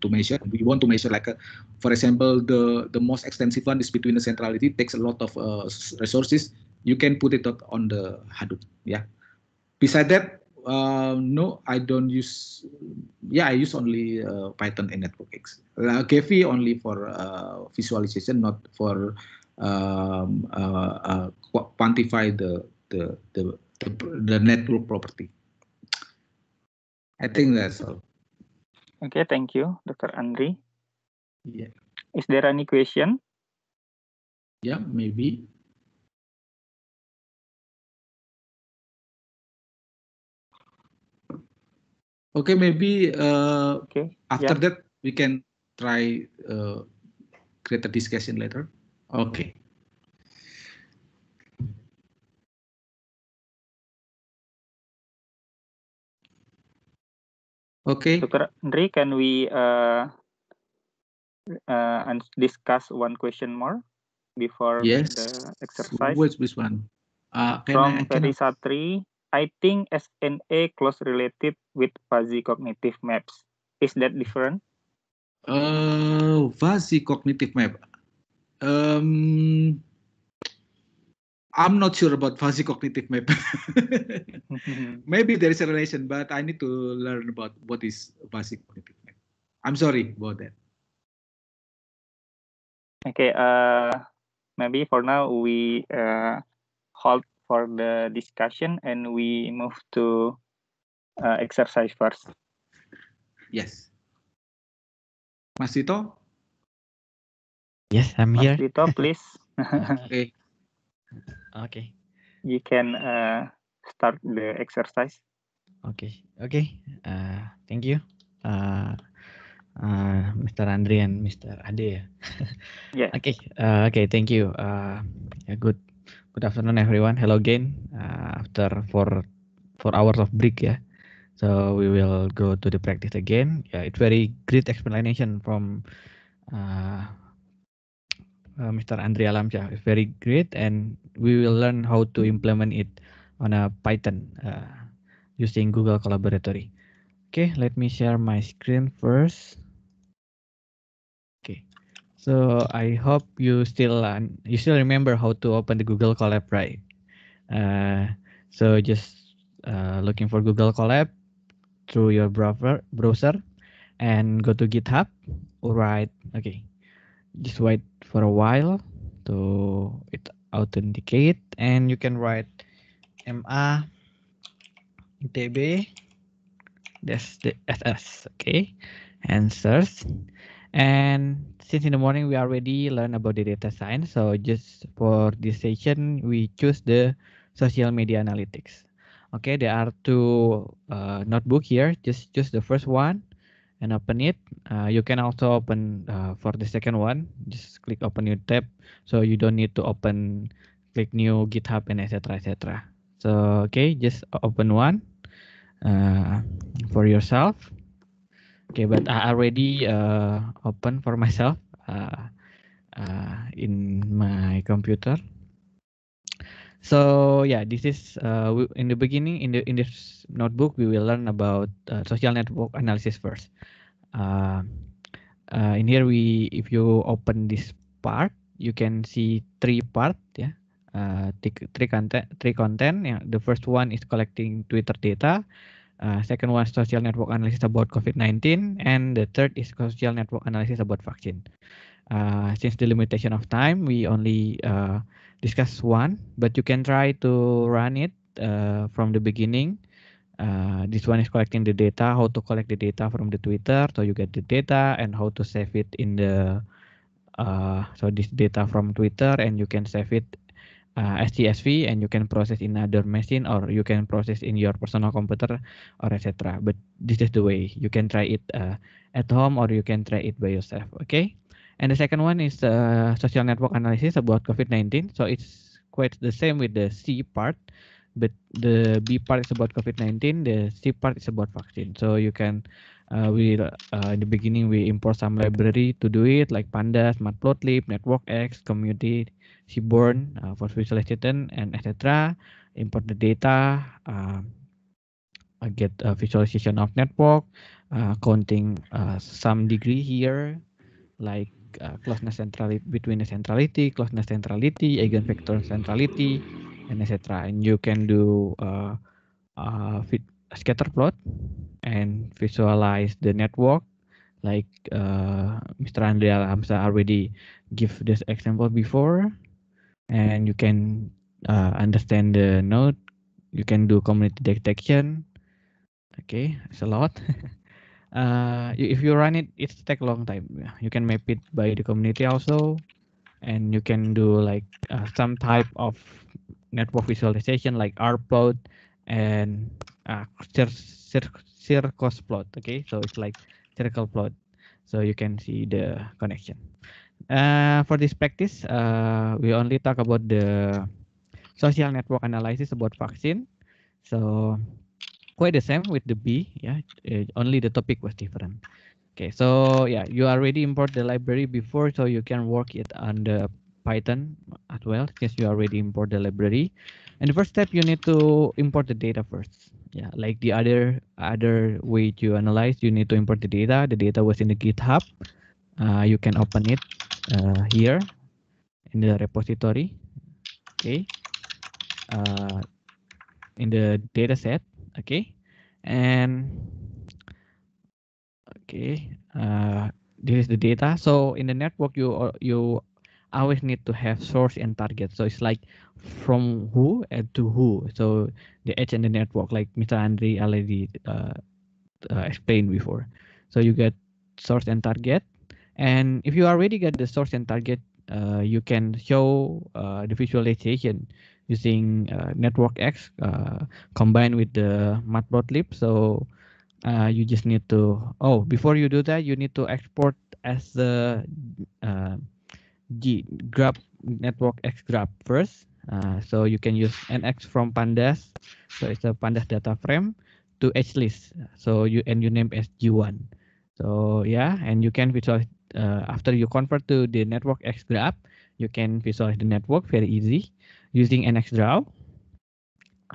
to measure. We want to measure like, a, for example, the the most extensive one is between the centrality takes a lot of uh, resources you can put it on the Hadoop. Yeah. Beside that, uh, no, I don't use. Yeah, I use only uh, Python and NetworkX. Uh, KV only for uh, visualization, not for um, uh, uh, quantify the, the the, the the network property. I think that's all. Okay, thank you, Dr. Andri. Yeah. Is there any question? Yeah, maybe. Okay, maybe uh, okay. after yeah. that we can try uh, create a discussion later. Okay. Okay. Dr. Andre, can we uh, uh, discuss one question more before yes. the exercise? Which, which one? Uh, From Ferry Satri I think SNA close related with fuzzy cognitive maps. Is that different? Uh, fuzzy cognitive map. Um, I'm not sure about fuzzy cognitive map. Maybe there is a relation, but I need to learn about what is fuzzy cognitive map. I'm sorry about that. Okay. Uh, maybe for now we uh, hold for the discussion and we move to uh, exercise first. Yes. Mas Yes, I'm Mas here. Mas please. okay. okay. You can uh, start the exercise. Okay. Okay. Uh, thank you. Uh, uh, Mr. Andre and Mr. Ade yeah. Okay, uh, okay, thank you. Uh, good Good afternoon, everyone. Hello again. Uh, after four four hours of break, yeah. So we will go to the practice again. Yeah, it's very great explanation from uh, uh, Mr. Andrea Lamcha. It's very great, and we will learn how to implement it on a Python uh, using Google Collaboratory. Okay, let me share my screen first. So I hope you still uh, you still remember how to open the Google Collab, right? Uh, so just uh, looking for Google Collab through your browser browser, and go to GitHub. All right, okay. Just wait for a while to it authenticate, and you can write ma that's the ss okay, and search and since in the morning we already learned about the data science, so just for this session, we choose the social media analytics. Okay, there are two uh, notebook here. Just choose the first one and open it. Uh, you can also open uh, for the second one. Just click open new tab, so you don't need to open click new GitHub and etc. etc. So okay, just open one uh, for yourself Okay, but I already uh, open for myself uh, uh, in my computer. So yeah, this is uh, in the beginning in the in this notebook we will learn about uh, social network analysis first. Uh, uh, in here we if you open this part you can see three part yeah uh, three content three content yeah. the first one is collecting Twitter data uh, second one, social network analysis about COVID-19. And the third is social network analysis about vaccine. Uh, since the limitation of time, we only uh, discuss one, but you can try to run it uh, from the beginning. Uh, this one is collecting the data, how to collect the data from the Twitter, so you get the data and how to save it in the, uh, so this data from Twitter and you can save it uh, STSV and you can process in other machine or you can process in your personal computer or etc. But this is the way you can try it uh, at home or you can try it by yourself. Okay. And the second one is uh, social network analysis about COVID-19. So it's quite the same with the C part, but the B part is about COVID-19, the C part is about vaccine. So you can uh, we uh, in the beginning we import some library to do it like pandas matplotlib networkx community seaborn uh, for visualization and etc import the data um, get a visualization of network uh, counting uh, some degree here like uh, closeness centrality between the centrality closeness centrality eigenvector centrality and etc and you can do uh, scatter plot and visualize the network like uh, Mr. Andrea Hamza uh, already give this example before and you can uh, understand the node you can do community detection okay it's a lot uh, if you run it it take a long time you can map it by the community also and you can do like uh, some type of network visualization like R plot and uh, cir cir circus plot. Okay, so it's like circle plot. So you can see the connection. Uh, for this practice, uh, we only talk about the social network analysis about vaccine. So quite the same with the B. Yeah, it, uh, only the topic was different. Okay, so yeah, you already import the library before, so you can work it on the Python as well since you already import the library and the first step you need to import the data first yeah like the other other way to analyze you need to import the data the data was in the github uh, you can open it uh, here in the repository okay uh, in the data set okay and okay uh, this is the data so in the network you uh, you always need to have source and target. So it's like from who and to who. So the edge and the network, like Mr. Andre already uh, uh, explained before. So you get source and target. And if you already get the source and target, uh, you can show uh, the visualization using uh, network X uh, combined with the matplotlib. So you just need to, oh, before you do that, you need to export as the G grab network X grab first. Uh, so you can use NX from pandas. So it's a pandas data frame to H list. So you and you name as G1. So yeah, and you can visualize uh, after you convert to the network X graph, you can visualize the network very easy using NX draw.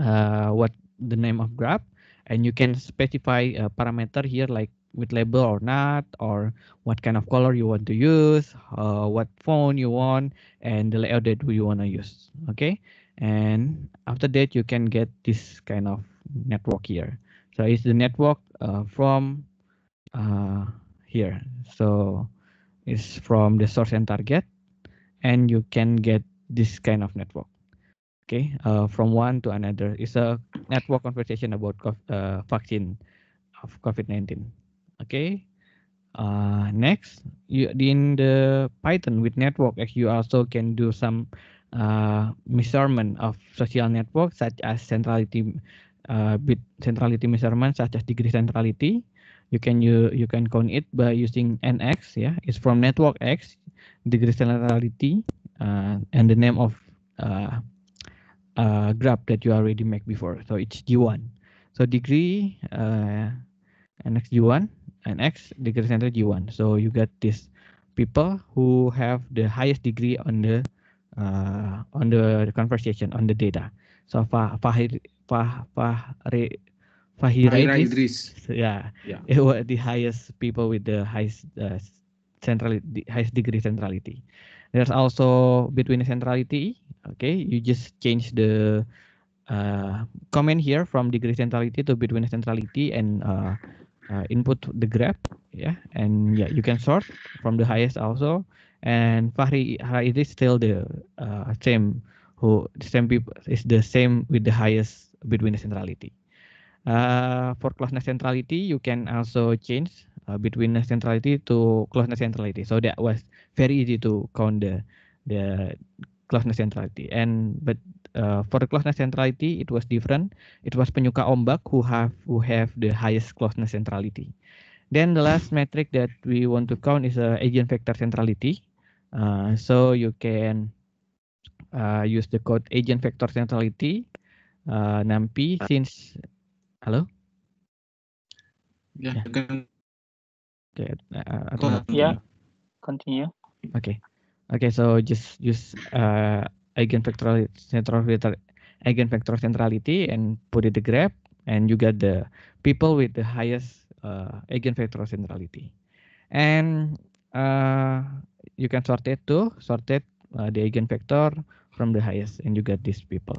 Uh, what the name of graph, and you can specify a parameter here like with label or not, or what kind of color you want to use, uh, what phone you want, and the layout that you want to use. Okay, and after that you can get this kind of network here. So it's the network uh, from uh, here. So it's from the source and target, and you can get this kind of network. Okay, uh, from one to another. It's a network conversation about uh, vaccine of COVID-19 okay uh, next you in the python with network you also can do some uh, measurement of social network such as centrality uh, bit centrality measurement such as degree centrality you can you you can count it by using nx yeah it's from network x degree centrality uh, and the name of uh, uh, graph that you already make before so it's g1 so degree uh, nx g1 and X degree center G1. So you get these people who have the highest degree on the uh, on the conversation on the data. So Fah Fahir Fah Fahri Fahira Idris, yeah, yeah, it was the highest people with the highest uh, central highest degree centrality. There's also between centrality. Okay, you just change the uh, comment here from degree centrality to between centrality and uh, uh, input the graph yeah and yeah you can sort from the highest also and Fahri it is still the uh, same who the same people is the same with the highest between the centrality uh, for closeness centrality you can also change uh, between centrality to closeness centrality so that was very easy to count the the closeness centrality and but uh, for closeness centrality it was different it was penyuka ombak who have who have the highest closeness centrality then the last metric that we want to count is uh, eigenvector centrality uh, so you can uh, use the code eigenvector centrality uh, since hello yeah, yeah. Okay, uh, uh yeah continue okay okay so just use uh, eigenvector centrality and put it the graph and you get the people with the highest uh, eigenvector centrality and uh, you can sort it to sort it uh, the eigenvector from the highest and you get these people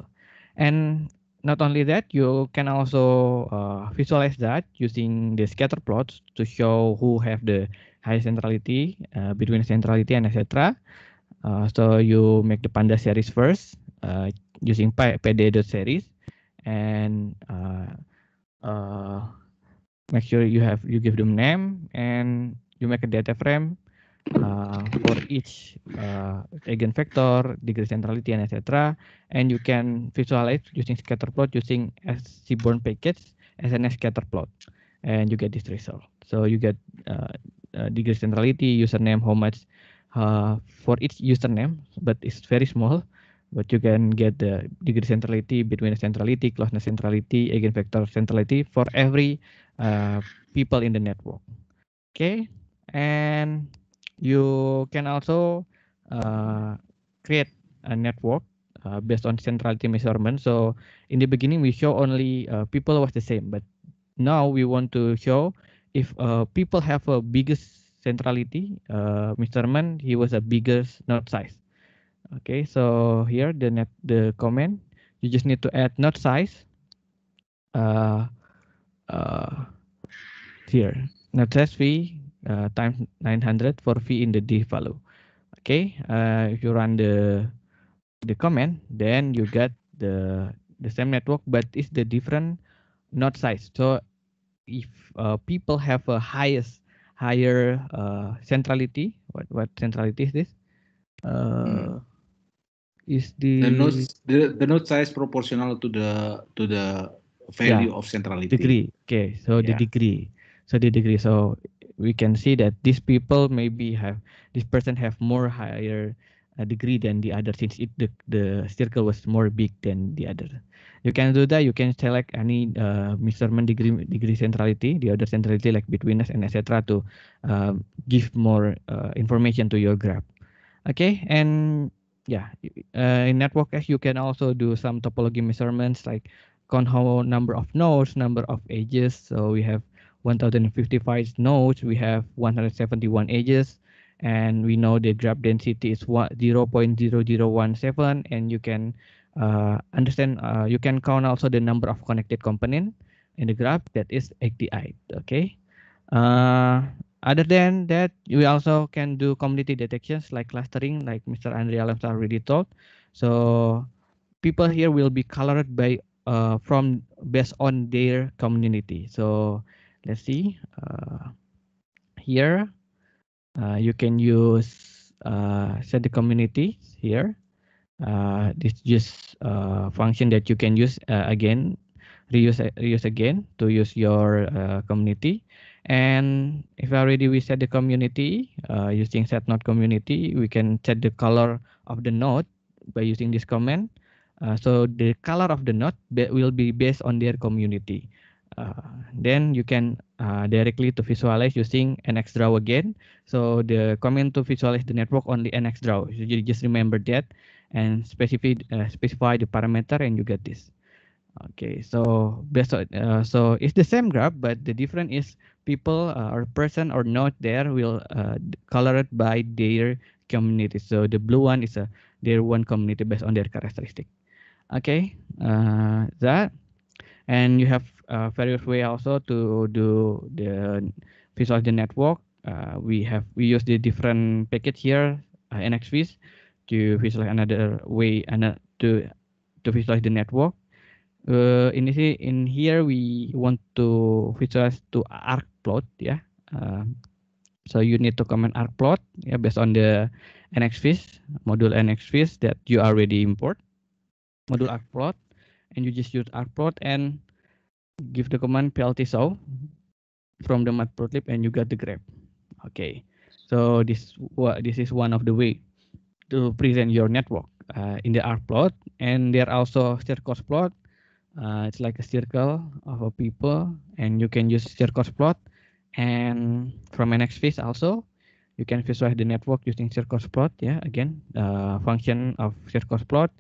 and not only that you can also uh, visualize that using the scatter plots to show who have the highest centrality uh, between centrality and etc uh, so you make the Panda series first uh, using pd.series and uh, uh, make sure you have you give them name and you make a data frame uh, for each uh, eigenvector, degree centrality, and etc. And you can visualize using scatter plot using seaborn package as a scatter plot, and you get this result. So you get degree centrality, username, how much uh, for each username, but it's very small. But you can get the degree centrality, between centrality, closeness centrality, eigenvector centrality for every uh, people in the network. Okay, and you can also uh, create a network uh, based on centrality measurement. So in the beginning, we show only uh, people was the same, but now we want to show if uh, people have a biggest centrality, uh, Mr. Man, he was a bigger node size. Okay, so here the net, the comment, you just need to add node size uh, uh, here. Node size V uh, times 900 for V in the D value. Okay, uh, if you run the the command, then you get the the same network, but it's the different node size. So if uh, people have a highest higher uh, centrality. What what centrality is this? Hmm. Uh, mm. Is the the node the, the node size proportional to the to the value yeah. of centrality degree? Okay, so yeah. the degree, so the degree. So we can see that these people maybe have this person have more higher uh, degree than the other since it the the circle was more big than the other you can do that you can select any uh, measurement degree degree centrality the other centrality like betweenness and etc to um, give more uh, information to your graph okay and yeah uh, in network edge you can also do some topology measurements like conho number of nodes number of edges so we have 1055 nodes we have 171 edges and we know the graph density is 0.0017 and you can uh, understand uh, you can count also the number of connected component in the graph that is 88 okay uh, other than that we also can do community detections like clustering like mr andrea lemsa already told so people here will be colored by uh, from based on their community so let's see uh, here uh, you can use uh, set the community here uh, it's just a uh, function that you can use uh, again reuse uh, reuse again to use your uh, community and if already we set the community uh, using set node community we can set the color of the node by using this command so the color of the node will be based on their community then you can directly to visualize using nxdraw again so the command to visualize the network only nxdraw so you just remember that and specify uh, specify the parameter and you get this okay so based on, uh, so it's the same graph but the difference is people uh, or person or node there will uh, color it by their community so the blue one is a uh, their one community based on their characteristic okay uh, that and you have uh, various way also to do the visualize the network uh, we have we use the different package here uh, nxvis to visualize another way and to to visualize the network uh, ini sih in here we want to visualize to arc plot ya yeah. uh, so you need to comment arc plot yeah, based on the nxfish module nxfish that you already import module arc plot and you just use arc plot and give the command plt show from the matplotlib and you got the graph okay so this what this is one of the way to present your network uh, in the R plot. And there are also circles plot. Uh, it's like a circle of a people, and you can use circles plot. And from an also, you can visualize the network using circles plot. Yeah, again, uh, function of circles plot.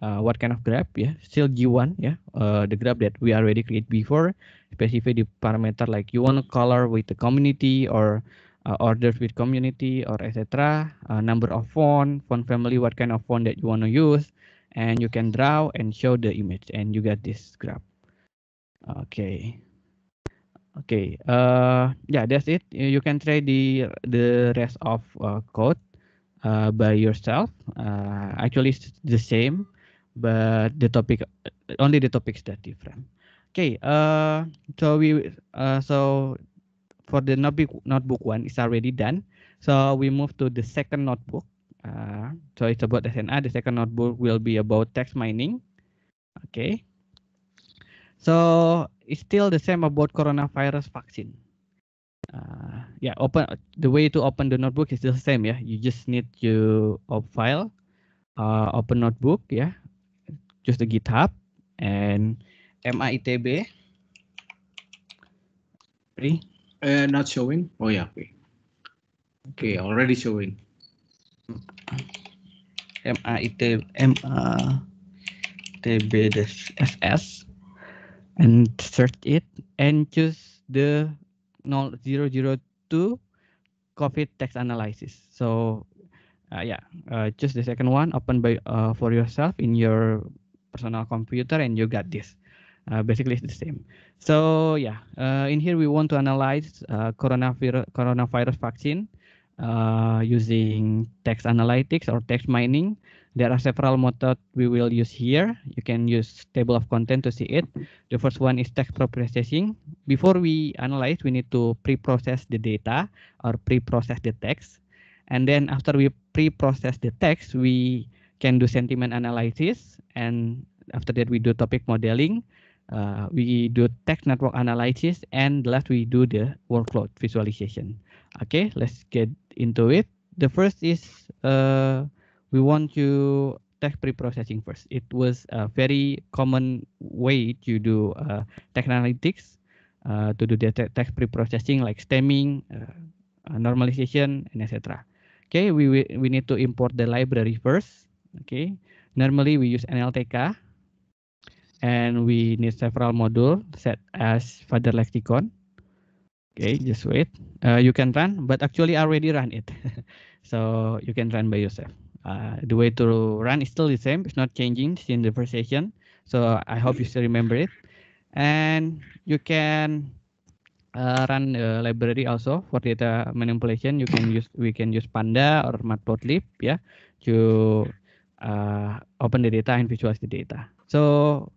Uh, what kind of graph? Yeah, still G1. Yeah, uh, the graph that we already created before. Specify the parameter like you want to color with the community or uh, orders with community or etc uh, number of font font family what kind of font that you want to use and you can draw and show the image and you get this graph okay okay uh yeah that's it you can try the the rest of uh, code uh, by yourself uh, actually it's the same but the topic only the topics that different okay uh so we uh so for the notebook notebook one is already done. So we move to the second notebook. Uh, so it's about SNA. Ah, the second notebook will be about text mining. Okay. So it's still the same about coronavirus vaccine. Uh, yeah, open the way to open the notebook is the same. Yeah, you just need to open file, uh, open notebook. Yeah, Just the GitHub and MITB. Free uh, not showing. Oh yeah. Okay. Okay, already showing. MIT and search it and choose the 002 COVID text analysis. So uh, yeah, uh, choose the second one, open by uh, for yourself in your personal computer and you got this uh, basically it's the same. So yeah, uh, in here we want to analyze uh, coronavirus, coronavirus vaccine uh, using text analytics or text mining. There are several methods we will use here. You can use table of content to see it. The first one is text processing. Before we analyze, we need to pre-process the data or pre-process the text. And then after we pre-process the text, we can do sentiment analysis. And after that, we do topic modeling uh, we do text network analysis and the last we do the workload visualization okay let's get into it the first is uh, we want to text pre-processing first it was a very common way to do uh, text analytics uh, to do the text pre-processing like stemming uh, normalization and etc okay we we need to import the library first okay normally we use nltk and we need several module set as father lexicon. Okay, just wait. Uh, you can run, but actually I already run it. so you can run by yourself. Uh, the way to run is still the same. It's not changing since the first session. So I hope you still remember it. And you can uh, run a library also for data manipulation. You can use we can use Panda or Matplotlib, yeah, to uh, open the data and visualize the data. So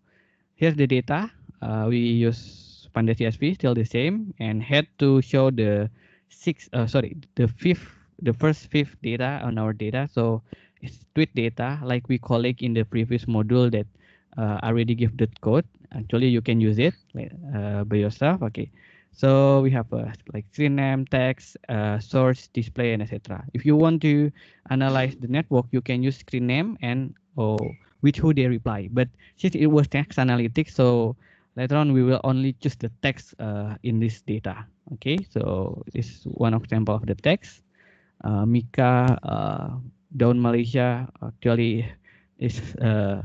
here's the data. Uh, we use Pandas CSV, still the same, and had to show the six, uh, sorry, the fifth, the first fifth data on our data. So it's tweet data like we collect in the previous module that uh, already give the code. Actually, you can use it uh, by yourself. Okay. So we have uh, like screen name, text, uh, source, display, and etc. If you want to analyze the network, you can use screen name and oh with who they reply. But since it was text analytics, so later on we will only choose the text uh, in this data. Okay, so this is one example of the text. Uh, Mika uh, down Malaysia actually is uh,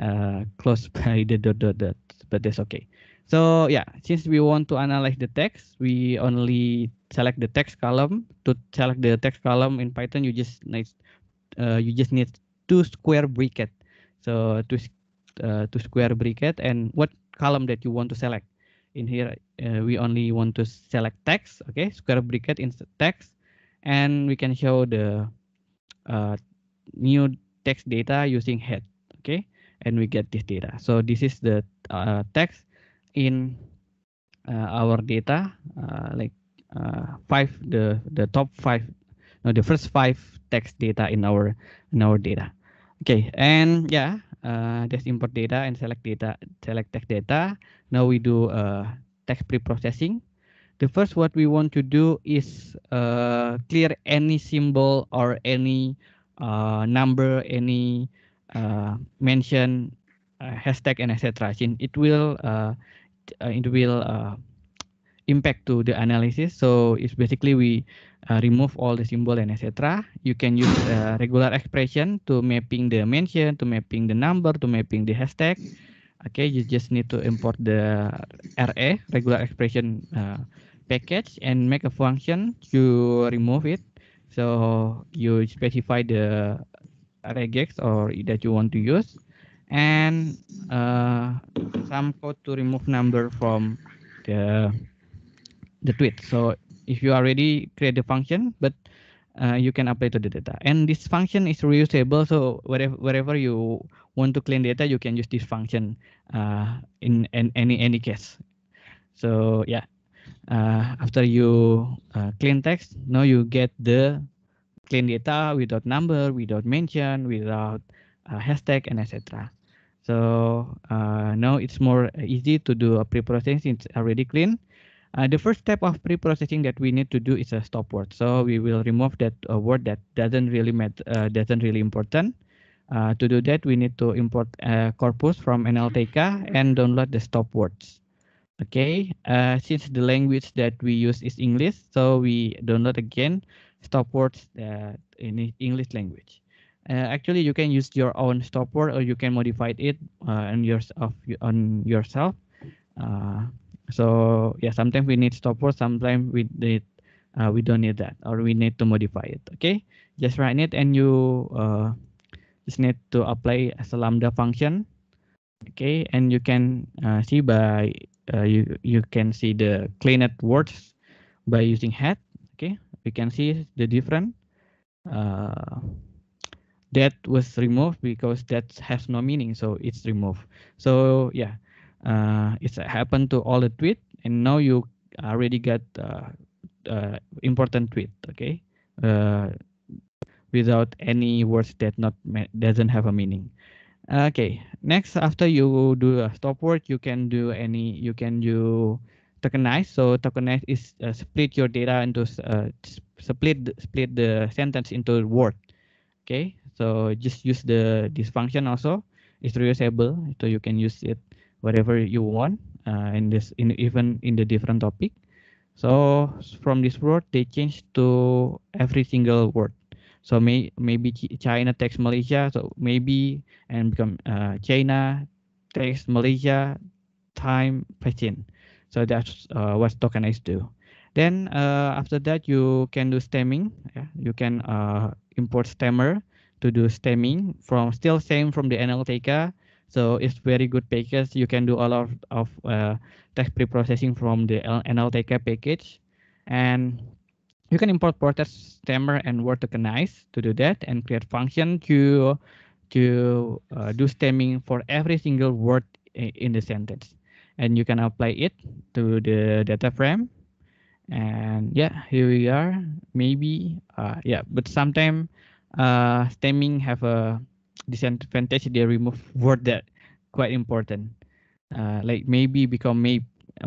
uh, close by the dot dot dot, but that's okay. So yeah, since we want to analyze the text, we only select the text column. To select the text column in Python, you just need uh, you just need two square bracket so to uh, to square bracket and what column that you want to select in here uh, we only want to select text okay square bracket in text and we can show the uh, new text data using head okay and we get this data so this is the uh, text in uh, our data uh, like uh, five the the top five no the first five text data in our in our data Okay, and yeah, uh, just import data and select data, select text data. Now we do uh, text pre-processing. The first what we want to do is uh, clear any symbol or any uh, number, any uh, mention, uh, hashtag, and etc. Since it will uh, it will uh, impact to the analysis. So it's basically we uh, remove all the symbol and etc. You can use uh, regular expression to mapping the mention, to mapping the number, to mapping the hashtag. Okay, you just need to import the RA regular expression uh, package and make a function to remove it. So you specify the regex or that you want to use and uh, some code to remove number from the the tweet. So if you already create the function, but uh, you can apply to the data. And this function is reusable, so wherever wherever you want to clean data, you can use this function uh, in, in any any case. So yeah, uh, after you uh, clean text, now you get the clean data without number, without mention, without uh, hashtag, and etc. So uh, now it's more easy to do a pre-processing. It's already clean. Uh, the first step of pre-processing that we need to do is a stop word. So we will remove that uh, word that doesn't really matter, uh, doesn't really important. Uh, to do that, we need to import corpus from NLTK and download the stop words. Okay, uh, since the language that we use is English, so we download again stop words uh, in English language. actually, you can use your own stop word or you can modify it on, yours of, on yourself so yeah sometimes we need stop sometimes we need uh, we don't need that or we need to modify it okay just write it and you uh, just need to apply as a lambda function okay and you can uh, see by uh, you you can see the cleaned words by using head okay we can see the different uh, that was removed because that has no meaning so it's removed so yeah uh, it's happened to all the tweet and now you already got uh, uh, important tweet okay uh, without any words that not doesn't have a meaning okay next after you do a stop work you can do any you can do tokenize so tokenize is uh, split your data into uh, split split the sentence into word okay so just use the this function also it's reusable so you can use it whatever you want uh, in this in even in the different topic so from this word they change to every single word so may, maybe china takes malaysia so maybe and become uh, china takes malaysia time patient so that's uh, what tokenized do then uh, after that you can do stemming yeah? you can uh, import stemmer to do stemming from still same from the analytica so it's very good package. You can do a lot of uh, text preprocessing from the NLTK package, and you can import Porter stammer and word tokenize to do that and create function to to uh, do stemming for every single word in the sentence and you can apply it to the data frame and yeah here we are maybe uh, yeah but sometimes uh, stemming have a disadvantage they remove word that quite important uh, like maybe become may,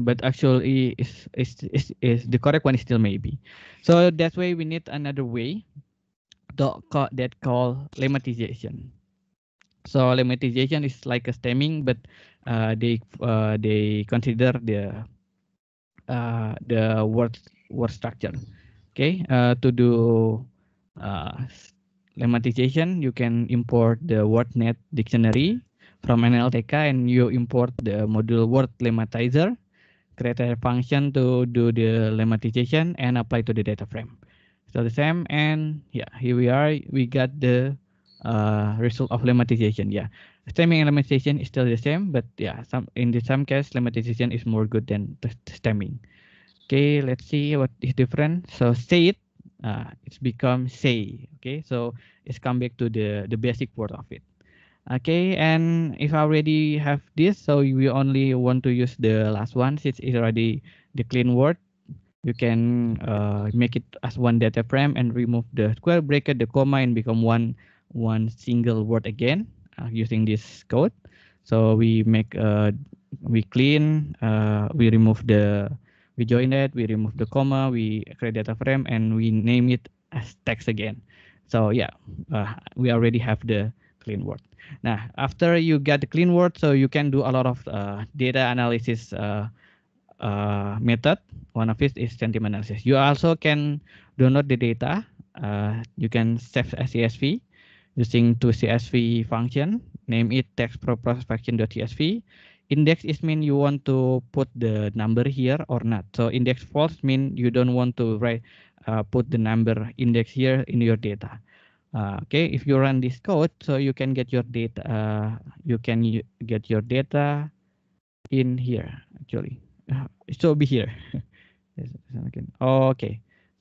but actually is is is is the correct one is still maybe so that's why we need another way that call that call lemmatization so lemmatization is like a stemming but uh, they uh, they consider the uh, the word word structure okay uh, to do uh, lemmatization, you can import the WordNet dictionary from NLTK and you import the module word lemmatizer, create a function to do the lemmatization and apply to the data frame. So the same and yeah, here we are, we got the uh, result of lemmatization. Yeah, stemming and lemmatization is still the same, but yeah, some in the some case lemmatization is more good than stemming. Okay, let's see what is different. So state uh, it's become say okay so it's come back to the the basic word of it okay and if I already have this so you only want to use the last one since it's already the clean word you can uh, make it as one data frame and remove the square bracket the comma and become one one single word again uh, using this code so we make uh, we clean uh, we remove the we join it, we remove the comma, we create data frame, and we name it as text again. So yeah, uh, we already have the clean word. Now, after you get the clean word, so you can do a lot of uh, data analysis uh, uh method. One of it is sentiment analysis. You also can download the data. Uh, you can save as CSV using two CSV function. Name it text prospect.csv index is mean you want to put the number here or not so index false mean you don't want to write uh, put the number index here in your data uh, okay if you run this code so you can get your data uh, you can get your data in here actually so uh, be here okay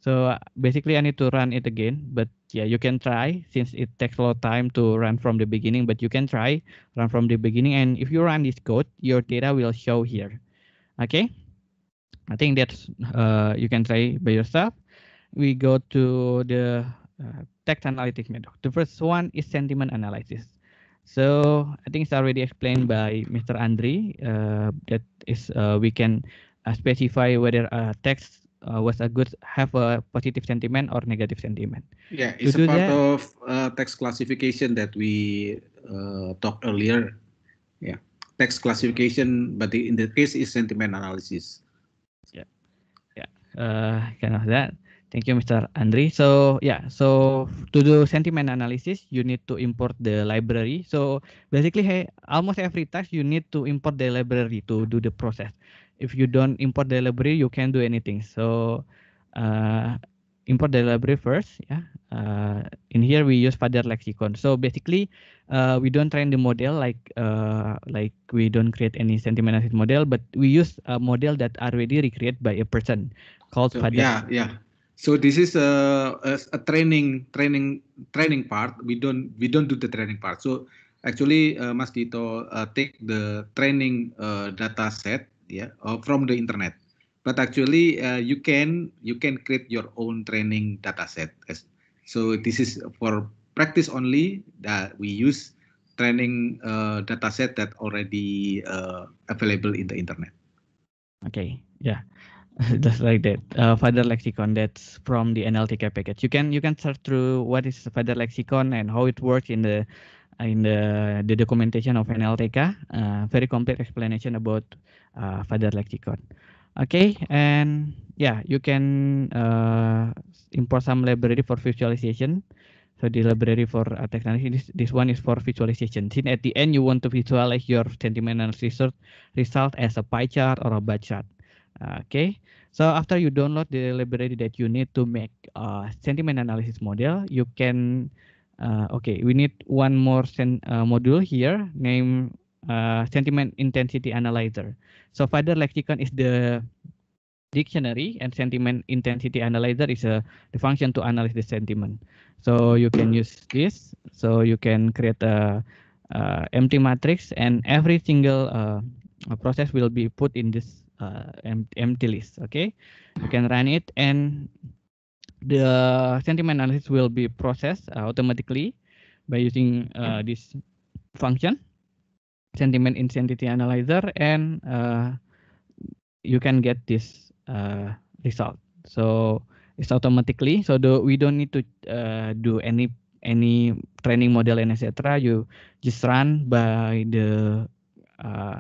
so basically I need to run it again, but yeah, you can try since it takes a lot of time to run from the beginning, but you can try run from the beginning. And if you run this code, your data will show here. Okay. I think that's uh, you can try by yourself. We go to the uh, text analytics method. The first one is sentiment analysis. So I think it's already explained by Mr. Andri uh, that is uh, we can uh, specify whether a text uh, was a good have a positive sentiment or negative sentiment. Yeah, it's a part that, of uh, text classification that we uh, talked earlier. Yeah, text classification, but the, in the case is sentiment analysis. Yeah, yeah, uh, kind of that. Thank you, Mr. Andri. So yeah, so to do sentiment analysis, you need to import the library. So basically, hey, almost every task you need to import the library to do the process. if you don't import the library, you can't do anything. So uh, import the library first. Yeah. Uh, in here we use father lexicon. So basically, uh, we don't train the model like uh, like we don't create any sentiment analysis model, but we use a model that already recreated by a person called so, father. Yeah, yeah. So this is a, a, a training training training part. We don't we don't do the training part. So actually, uh, Mas Dito uh, take the training uh, data set yeah, oh, or from the internet. But actually, uh, you can you can create your own training dataset. So this is for practice only that we use training uh, dataset that already uh, available in the internet. Okay, yeah, just like that. Uh, Father Lexicon. That's from the NLTK package. You can you can search through what is Father Lexicon and how it works in the in the the documentation of NLTK. Uh, very complete explanation about uh, Father Lexicon. Okay, and yeah, you can uh, import some library for visualization. So the library for uh, this, this one is for visualization. Since at the end you want to visualize your sentiment analysis result as a pie chart or a bar chart. Uh, okay, so after you download the library that you need to make a sentiment analysis model, you can, uh, okay, we need one more uh, module here named uh, sentiment intensity analyzer. So Father lexicon is the dictionary and sentiment intensity analyzer is a the function to analyze the sentiment. So you can use this. So you can create a, a empty matrix and every single uh, process will be put in this uh, empty list. Okay, you can run it and the sentiment analysis will be processed uh, automatically by using uh, this function sentiment intensity analyzer and uh, you can get this uh, result. So it's automatically. So do, we don't need to uh, do any any training model and etc. You just run by the uh,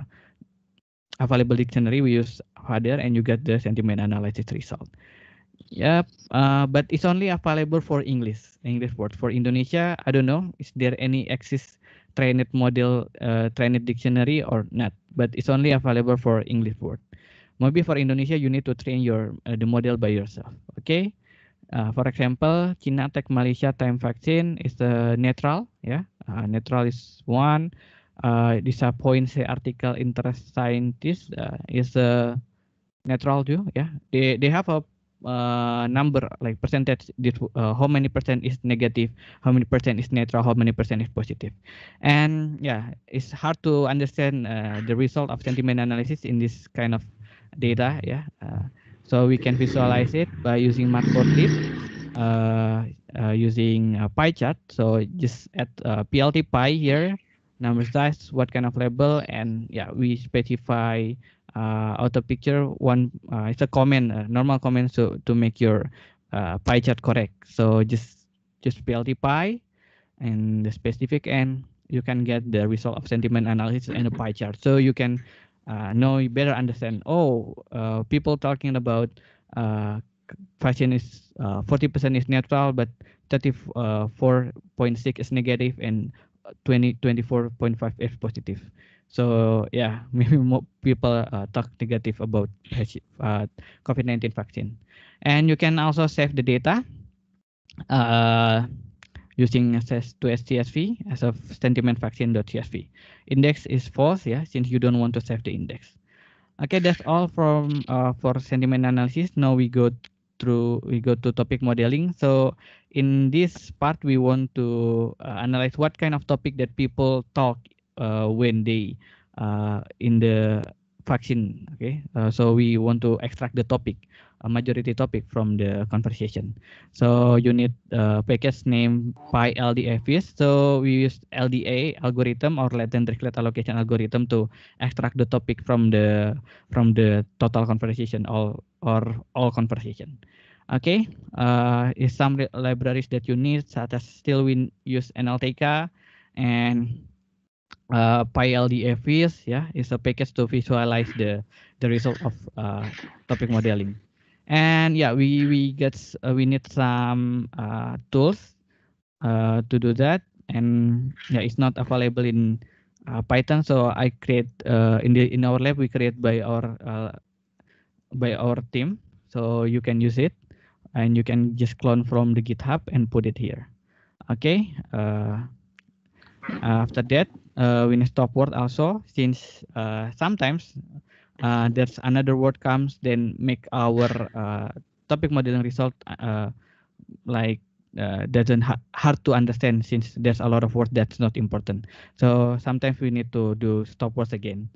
available dictionary we use HDR and you get the sentiment analysis result. Yep, uh, but it's only available for English, English word For Indonesia, I don't know. Is there any exist trained model uh, trained dictionary or not, but it's only available for English word. Maybe for Indonesia, you need to train your uh, the model by yourself. Okay. Uh, for example, Tech Malaysia time vaccine is the neutral. Yeah, ya. uh, neutral is one. Uh, this say article interest scientist uh, is a natural too. Yeah, they they have a uh, number like percentage this uh, how many percent is negative how many percent is neutral how many percent is positive and yeah it's hard to understand uh, the result of sentiment analysis in this kind of data yeah uh, so we can visualize it by using matplotlib uh, uh, using a pie chart so just at plt pie here number size what kind of label and yeah we specify uh, out of picture one uh, it's a comment, uh, normal comment. so to make your pie chart correct so just just plt pie and the specific and you can get the result of sentiment analysis and a pie chart so you can uh, know you better understand oh uh, people talking about uh, fashion is 40% is neutral but 34.6 is negative and 20 24.5 is positive so yeah, maybe more people uh, talk negative about uh, COVID-19 vaccine. And you can also save the data uh, using ss to STSV as of sentimentvaccine.csv. Index is false, yeah, since you don't want to save the index. Okay, that's all from uh, for sentiment analysis. Now we go through we go to topic modeling. So in this part, we want to uh, analyze what kind of topic that people talk uh, when they uh, in the vaccine okay uh, so we want to extract the topic a majority topic from the conversation. So you need a uh, package name PyLDFIS. So we use LDA algorithm or latent Dirichlet allocation algorithm to extract the topic from the from the total conversation all or all conversation. Okay, uh, is some libraries that you need such as still we use NLTK and uh, PyLD yeah, is a package to visualize the the result of uh, topic modeling. And yeah, we we get uh, we need some uh, tools uh, to do that, and yeah, it's not available in uh, Python. So I create uh, in the in our lab we create by our uh, by our team. So you can use it, and you can just clone from the GitHub and put it here. Okay. Uh, uh, after that, uh, we need stop word also since uh, sometimes there's another word comes then make our topic modeling result like uh, doesn't ha hard to understand since there's a lot of words that's not important. So sometimes we need to do stop words again.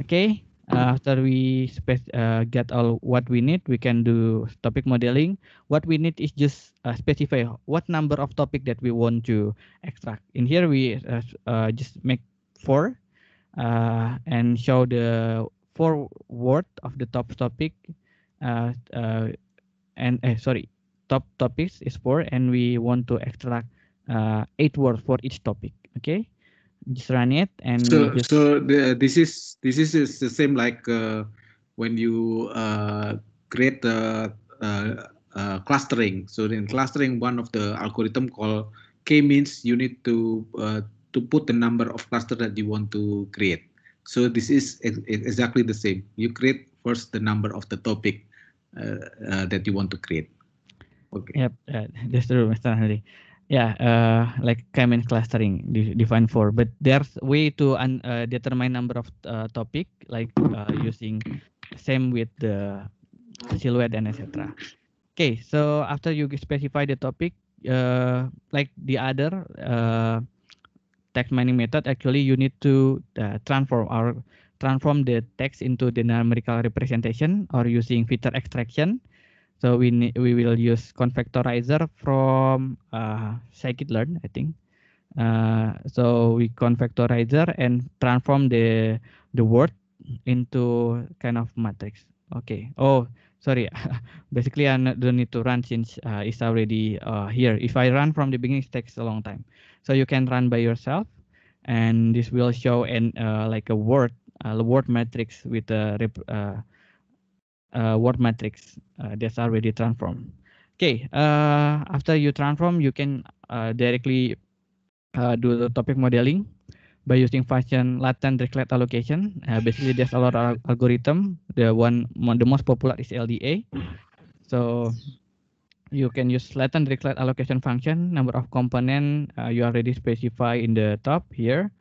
Okay. Uh, after we uh, get all what we need, we can do topic modeling. What we need is just uh, specify what number of topic that we want to extract. In here, we uh, uh, just make four uh, and show the four word of the top topic. and sorry, top topics is four, and we want to extract eight words for each topic. Okay just run it and so just... so the, this is this is, the same like uh, when you uh, create the uh, uh, clustering so in clustering one of the algorithm called k means you need to uh, to put the number of cluster that you want to create so this is ex exactly the same you create first the number of the topic uh, that you want to create okay yep that's true mr Henry yeah uh, like means clustering defined for but there's way to un, uh, determine number of uh, topic like uh, using same with the silhouette and etc okay so after you specify the topic uh, like the other uh, text mining method actually you need to uh, transform or transform the text into the numerical representation or using feature extraction so we need, we will use convectorizer from uh, scikit-learn, I think. Uh, so we convectorizer and transform the the word into kind of matrix. Okay. Oh, sorry. Basically, I don't need to run since uh, it's already uh, here. If I run from the beginning, it takes a long time. So you can run by yourself, and this will show an uh, like a word a word matrix with a uh, uh, word matrix uh, that's already transformed. Okay, uh, after you transform, you can uh, directly do the topic modeling by using function latent Dirichlet allocation. basically, there's a lot of algorithm. The one, the most popular is LDA. So you can use latent Dirichlet allocation function, number of component uh, you already specify in the top here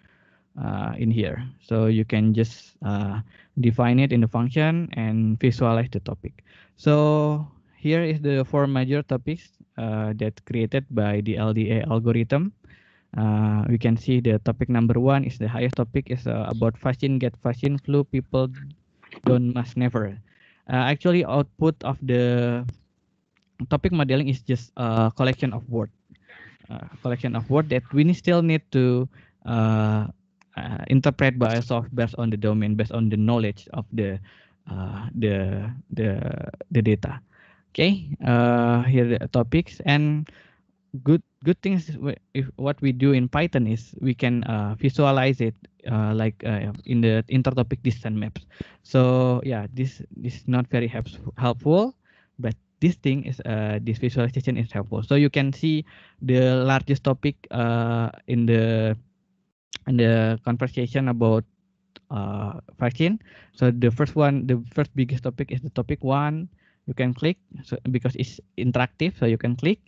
uh, in here. So you can just uh, define it in the function and visualize the topic. So here is the four major topics uh, that created by the LDA algorithm. Uh, we can see the topic number one is the highest topic is uh, about vaccine, get vaccine, flu, people don't must never. Uh, actually, output of the topic modeling is just a collection of word, collection of word that we still need to uh, interpret by soft based on the domain, based on the knowledge of the uh, the the the data. Okay, uh, here the topics and good good things. If what we do in Python is we can uh, visualize it uh, like uh, in the intertopic distance maps. So yeah, this this is not very helps, helpful, but this thing is uh, this visualization is helpful. So you can see the largest topic uh, in the the conversation about uh, vaccine. So the first one, the first biggest topic is the topic one. You can click so, because it's interactive, so you can click,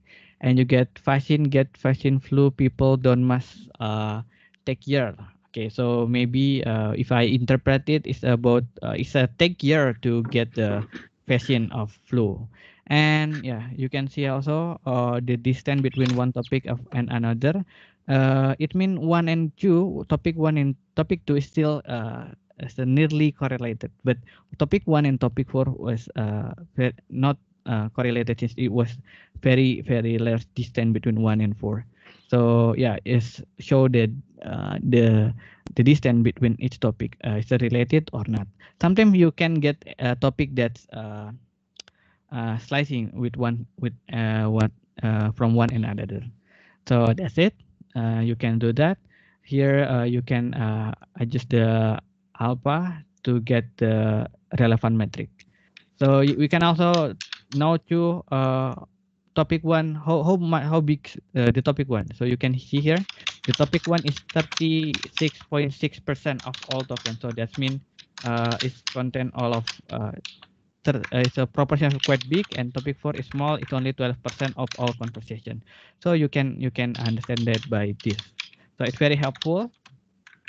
and you get vaccine, get vaccine flu. People don't must uh, take year. Okay, so maybe uh, if I interpret it, it's about uh, it's a take year to get the vaccine of flu. And yeah, you can see also uh, the distance between one topic of and another uh, it means one and two topic one and topic two is still uh, is nearly correlated but topic one and topic four was uh, not uh, correlated it was very very large distance between one and four so yeah it's showed that uh, the the distance between each topic uh, is related or not sometimes you can get a topic that's uh, uh, slicing with one with uh, uh, from one and another so that's it uh, you can do that. Here uh, you can uh, adjust the alpha to get the relevant metric. So we can also now to uh, topic one, how how how big uh, the topic one. So you can see here, the topic one is 36.6% of all tokens. So that means it's contain all of chapter uh, is a proportion is quite big and topic four is small it's only 12 percent of all conversation so you can you can understand that by this so it's very helpful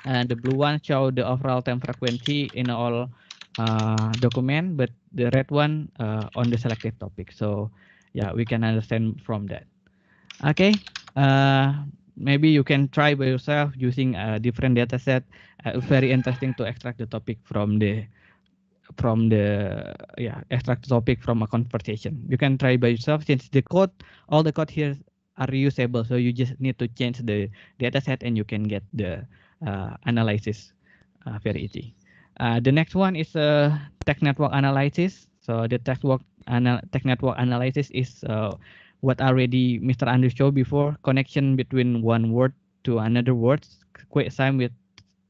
and the blue one show the overall time frequency in all uh, document but the red one uh, on the selected topic so yeah we can understand from that okay uh, maybe you can try by yourself using a different data set uh, very interesting to extract the topic from the from the yeah extract topic from a conversation. You can try by yourself since the code all the code here are reusable, so you just need to change the data set and you can get the uh, analysis uh, very easy. Uh, the next one is uh, tech network analysis. So the tech network, anal tech network analysis is uh, what already Mr. Andrew showed before, connection between one word to another word, quick same with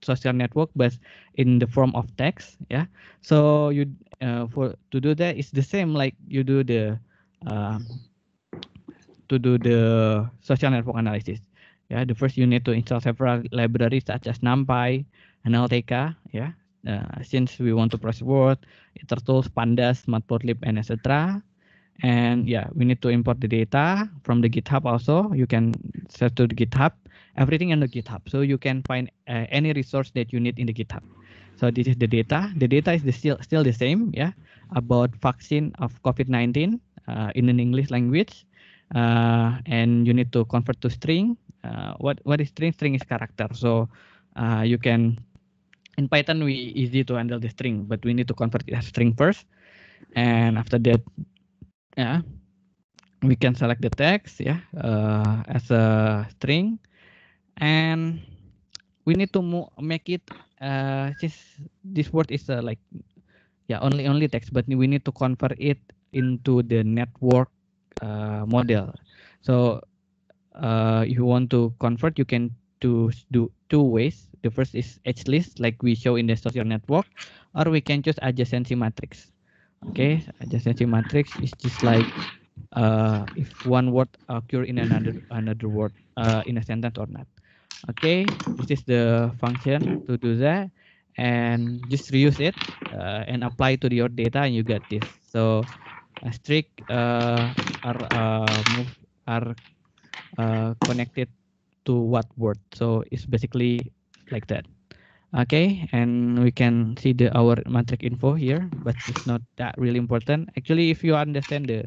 social network but in the form of text yeah so you uh, for to do that it's the same like you do the uh, to do the social network analysis yeah the first you need to install several libraries such as numpy nltk yeah uh, since we want to process word intertools pandas matplotlib and etc and yeah we need to import the data from the github also you can set to the github everything in the GitHub. So you can find uh, any resource that you need in the GitHub. So this is the data. The data is the still still the same, yeah, about vaccine of COVID-19 uh, in an English language, uh, and you need to convert to string. Uh, what what is string? String is character. So uh, you can in Python we easy to handle the string, but we need to convert it as string first, and after that, yeah, we can select the text, yeah, uh, as a string and we need to make it uh, this this word is uh, like yeah only only text but we need to convert it into the network uh, model so uh, if you want to convert you can to do two ways the first is edge list like we show in the social network or we can choose adjacency matrix okay adjacency matrix is just like uh, if one word occur in another another word uh, in a sentence or not okay this is the function to do that and just reuse it uh, and apply to your data and you get this so a strict uh, are uh, move, are uh, connected to what word so it's basically like that okay and we can see the our matrix info here but it's not that really important actually if you understand the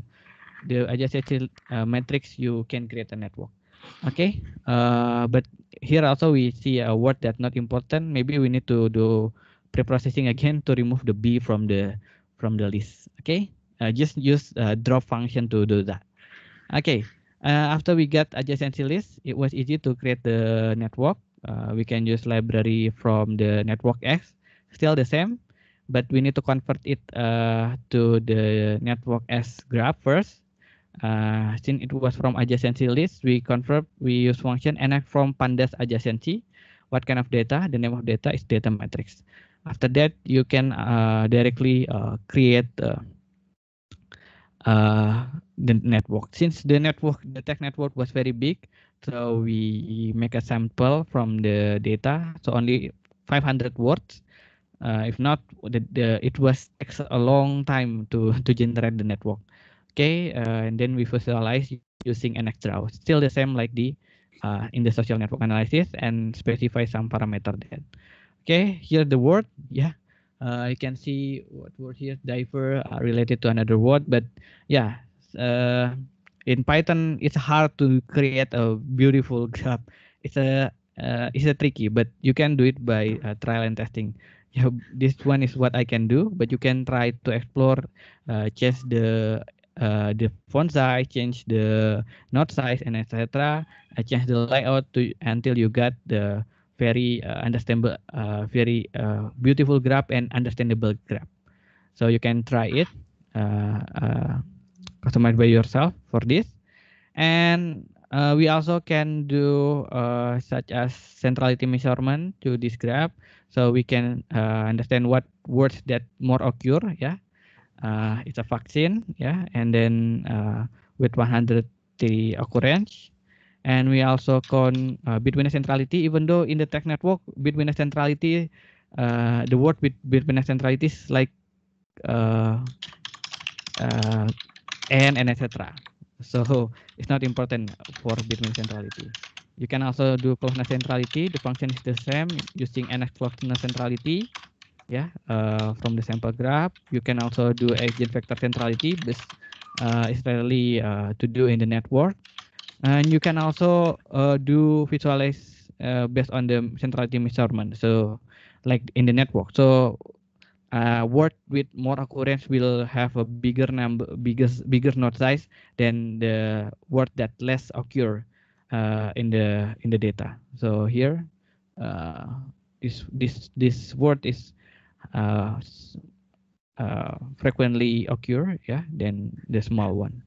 the adjacency uh, matrix you can create a network Okay, uh, but here also we see a word that's not important. Maybe we need to do pre-processing again to remove the B from the from the list. Okay, uh, just use uh, drop function to do that. Okay, uh, after we got adjacency list, it was easy to create the network. Uh, we can use library from the network X, still the same, but we need to convert it uh, to the network S graph first. Uh, since it was from adjacency list, we convert, we use function enact from pandas adjacency. What kind of data? The name of data is data matrix. After that, you can uh, directly uh, create the uh, network. Since the network, the tech network was very big, so we make a sample from the data. So only 500 words. Uh, if not, the, the, it was a long time to to generate the network. Okay, uh, and then we visualize using an Excel. Still the same like the uh, in the social network analysis and specify some parameter then. Okay, here the word, yeah. Uh, you can see what word here, diver uh, related to another word, but yeah, uh, in Python, it's hard to create a beautiful graph. It's a uh, it's a tricky, but you can do it by uh, trial and testing. Yeah, this one is what I can do, but you can try to explore, uh, change the uh, the font size, change the node size, and etc. Uh, change the layout to until you got the very uh, understandable, uh, very uh, beautiful graph and understandable graph. So you can try it, uh, uh, customize by yourself for this, and uh, we also can do such as centrality measurement to this graph, so we can understand what words that more occur, yeah, uh, it's a vaccine, yeah, and then uh, with 100 occurrence. And we also con uh, bitwinner centrality, even though in the tech network, bitwinner centrality, uh, the word between bitwinner centrality is like uh, uh, and and etc. So it's not important for between centrality. You can also do closeness centrality. The function is the same using NX closeness centrality yeah uh, from the sample graph you can also do agent vector centrality this uh, eh, is really uh, to do in the network and you can also eh, do visualize eh, based on the centrality measurement so like in the network so uh, word with more occurrence will have a bigger number bigger bigger node size than the word that less occur uh, in the in the data so here uh, this this this word is uh, uh, frequently occur yeah than the small one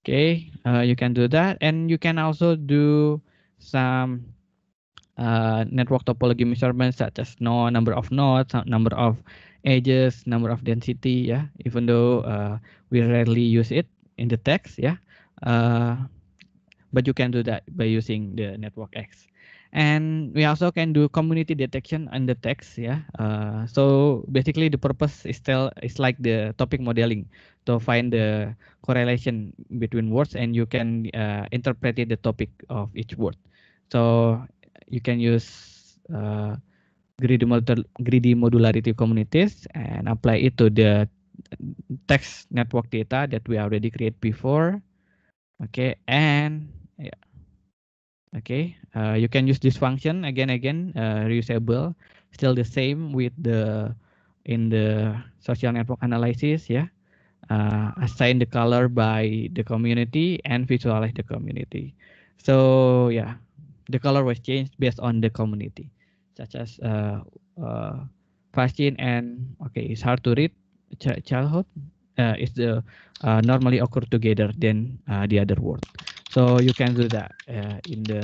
okay Uh, you can do that and you can also do some uh, network topology measurements such as no number of nodes, uh, number of edges, number of density. Yeah, even though uh, we rarely use it in the text. Yeah, uh, but you can do that by using the network X and we also can do community detection and the text yeah uh, so basically the purpose is still is like the topic modeling to find the correlation between words and you can uh, interpret the topic of each word so you can use uh, greedy, greedy modularity communities and apply it to the text network data that we already create before okay and yeah okay uh, you can use this function again again uh, reusable still the same with the in the social network analysis yeah uh, assign the color by the community and visualize the community so yeah the color was changed based on the community such as uh, uh, and okay it's hard to read Ch childhood uh, is the uh, normally occur together than uh, the other word so you can do that uh, in the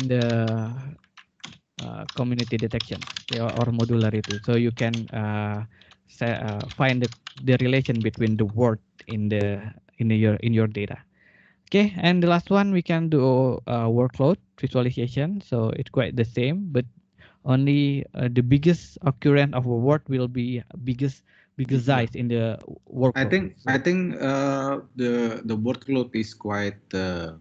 in the uh, community detection or, or, modularity so you can uh, uh, find the, the relation between the word in the in the, your in your data okay and the last one we can do uh, workload visualization so it's quite the same but only the biggest occurrence of a word will be biggest be designed in the work. I think so, I think uh, the the workload is quite uh,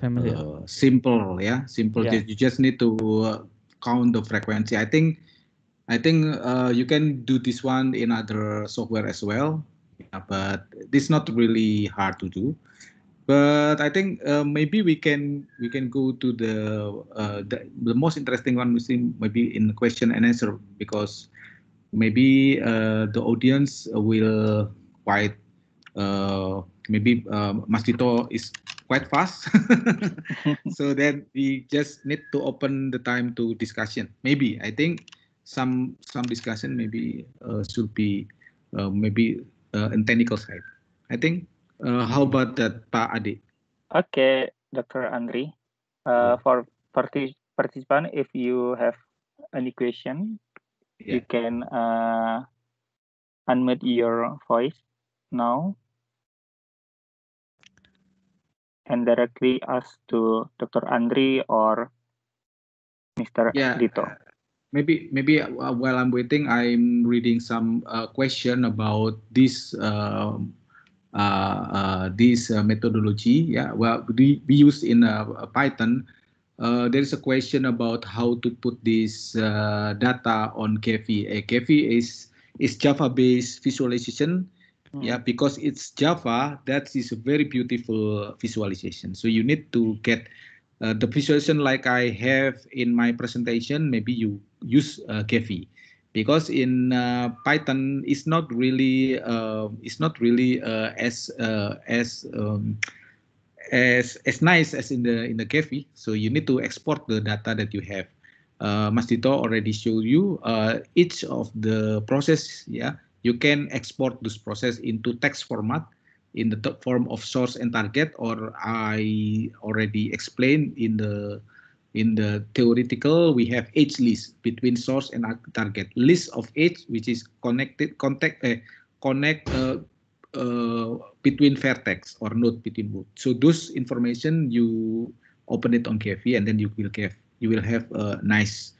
familiar, uh, simple. Yeah, simple. Yeah. You just need to uh, count the frequency. I think I think uh, you can do this one in other software as well, yeah, but it's not really hard to do. But I think uh, maybe we can we can go to the, the the most interesting one we see maybe in question and answer because maybe uh, the audience will quite uh, maybe uh, Masito is quite fast so then we just need to open the time to discussion maybe i think some some discussion maybe uh, should be uh, maybe uh, in technical side i think uh, how about that pak adi okay dr andri uh, for partic participant if you have any question yeah. you can uh, unmute your voice now and directly ask to Dr. Andri or Mr. Yeah. Dito. Uh, maybe maybe uh, while I'm waiting, I'm reading some uh, question about this um, uh, uh, this uh, methodology. Yeah, well, we, we use in uh, Python uh, there is a question about how to put this uh, data on KVA. Eh, KVA is is Java-based visualization. Hmm. Yeah, because it's Java, that is a very beautiful visualization. So you need to get uh, the visualization like I have in my presentation. Maybe you use uh, because in uh, Python it's not really uh, it's not really uh, as as um, as as nice as in the in the cafe, So you need to export the data that you have. Uh, Mastito already showed you uh, each of the process. Yeah, you can export this process into text format in the form of source and target, or I already explained in the in the theoretical, we have age list between source and target. List of age, which is connected contact uh, connect uh, uh, between vertex or node between both. So those information you open it on KV and then you will have you will have a nice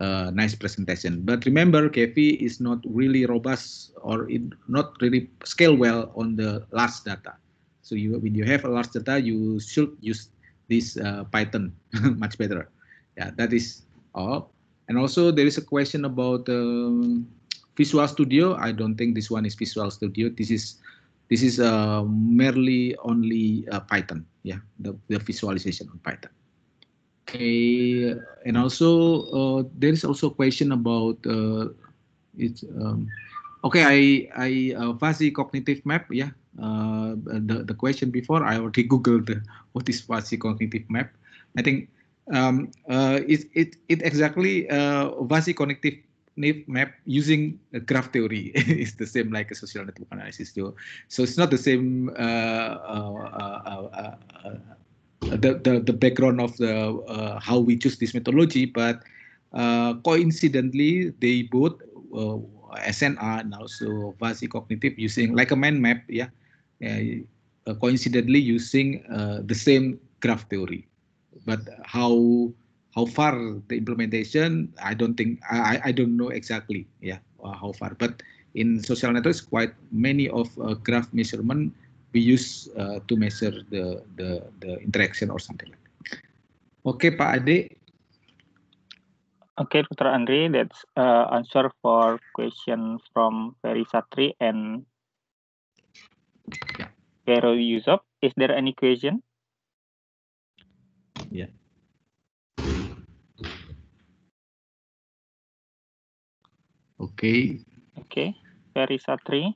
uh, nice presentation. But remember, KV is not really robust or it not really scale well on the large data. So you when you have a large data, you should use this uh, Python much better. Yeah, that is all. And also there is a question about um, Visual Studio. I don't think this one is Visual Studio. This is this is uh, merely only uh, Python, yeah, the, the visualization on Python. Okay, and also uh, there is also a question about uh, it's um, okay. I I uh, fuzzy cognitive map, yeah. the the question before I already googled what is fuzzy cognitive map. I think um, uh, it, it, it exactly uh, fuzzy cognitive map using graph theory is the same like a social network analysis too. So it's not the same uh uh, uh, uh, uh, the, the, the background of the uh, how we choose this methodology, but coincidentally they both SNR and also fuzzy cognitive using like a mind map, yeah, coincidentally using the same graph theory, but how how far the implementation, I don't think I I don't know exactly. Yeah, uh, how far. But in social networks, quite many of uh, graph measurement we use uh, to measure the, the the interaction or something like. that. Okay, Pak Ade. Okay, Putra Andre, that's uh, answer for question from Ferry Satri and Vero yeah. Yusuf. Is there any question? Yeah. Okay. Okay. Very Satri.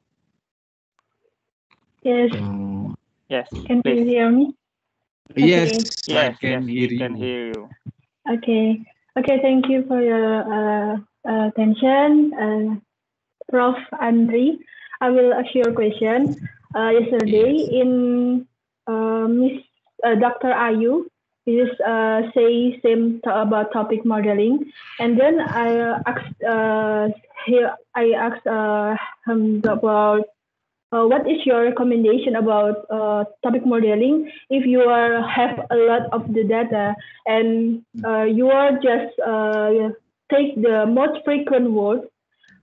Yes. Uh, yes. Can please. you hear me? Yes, okay. yes, I can yes, hear you. Can hear you. Okay. Okay, thank you for your uh, attention, uh, Prof. Andri. I will ask you a question. Uh, yesterday, in uh, Miss uh, Dr. Ayu, uh say same about topic modeling, and then I uh, asked here I asked uh, him about uh, what is your recommendation about uh, topic modeling if you are have a lot of the data and uh, you are just uh, take the most frequent word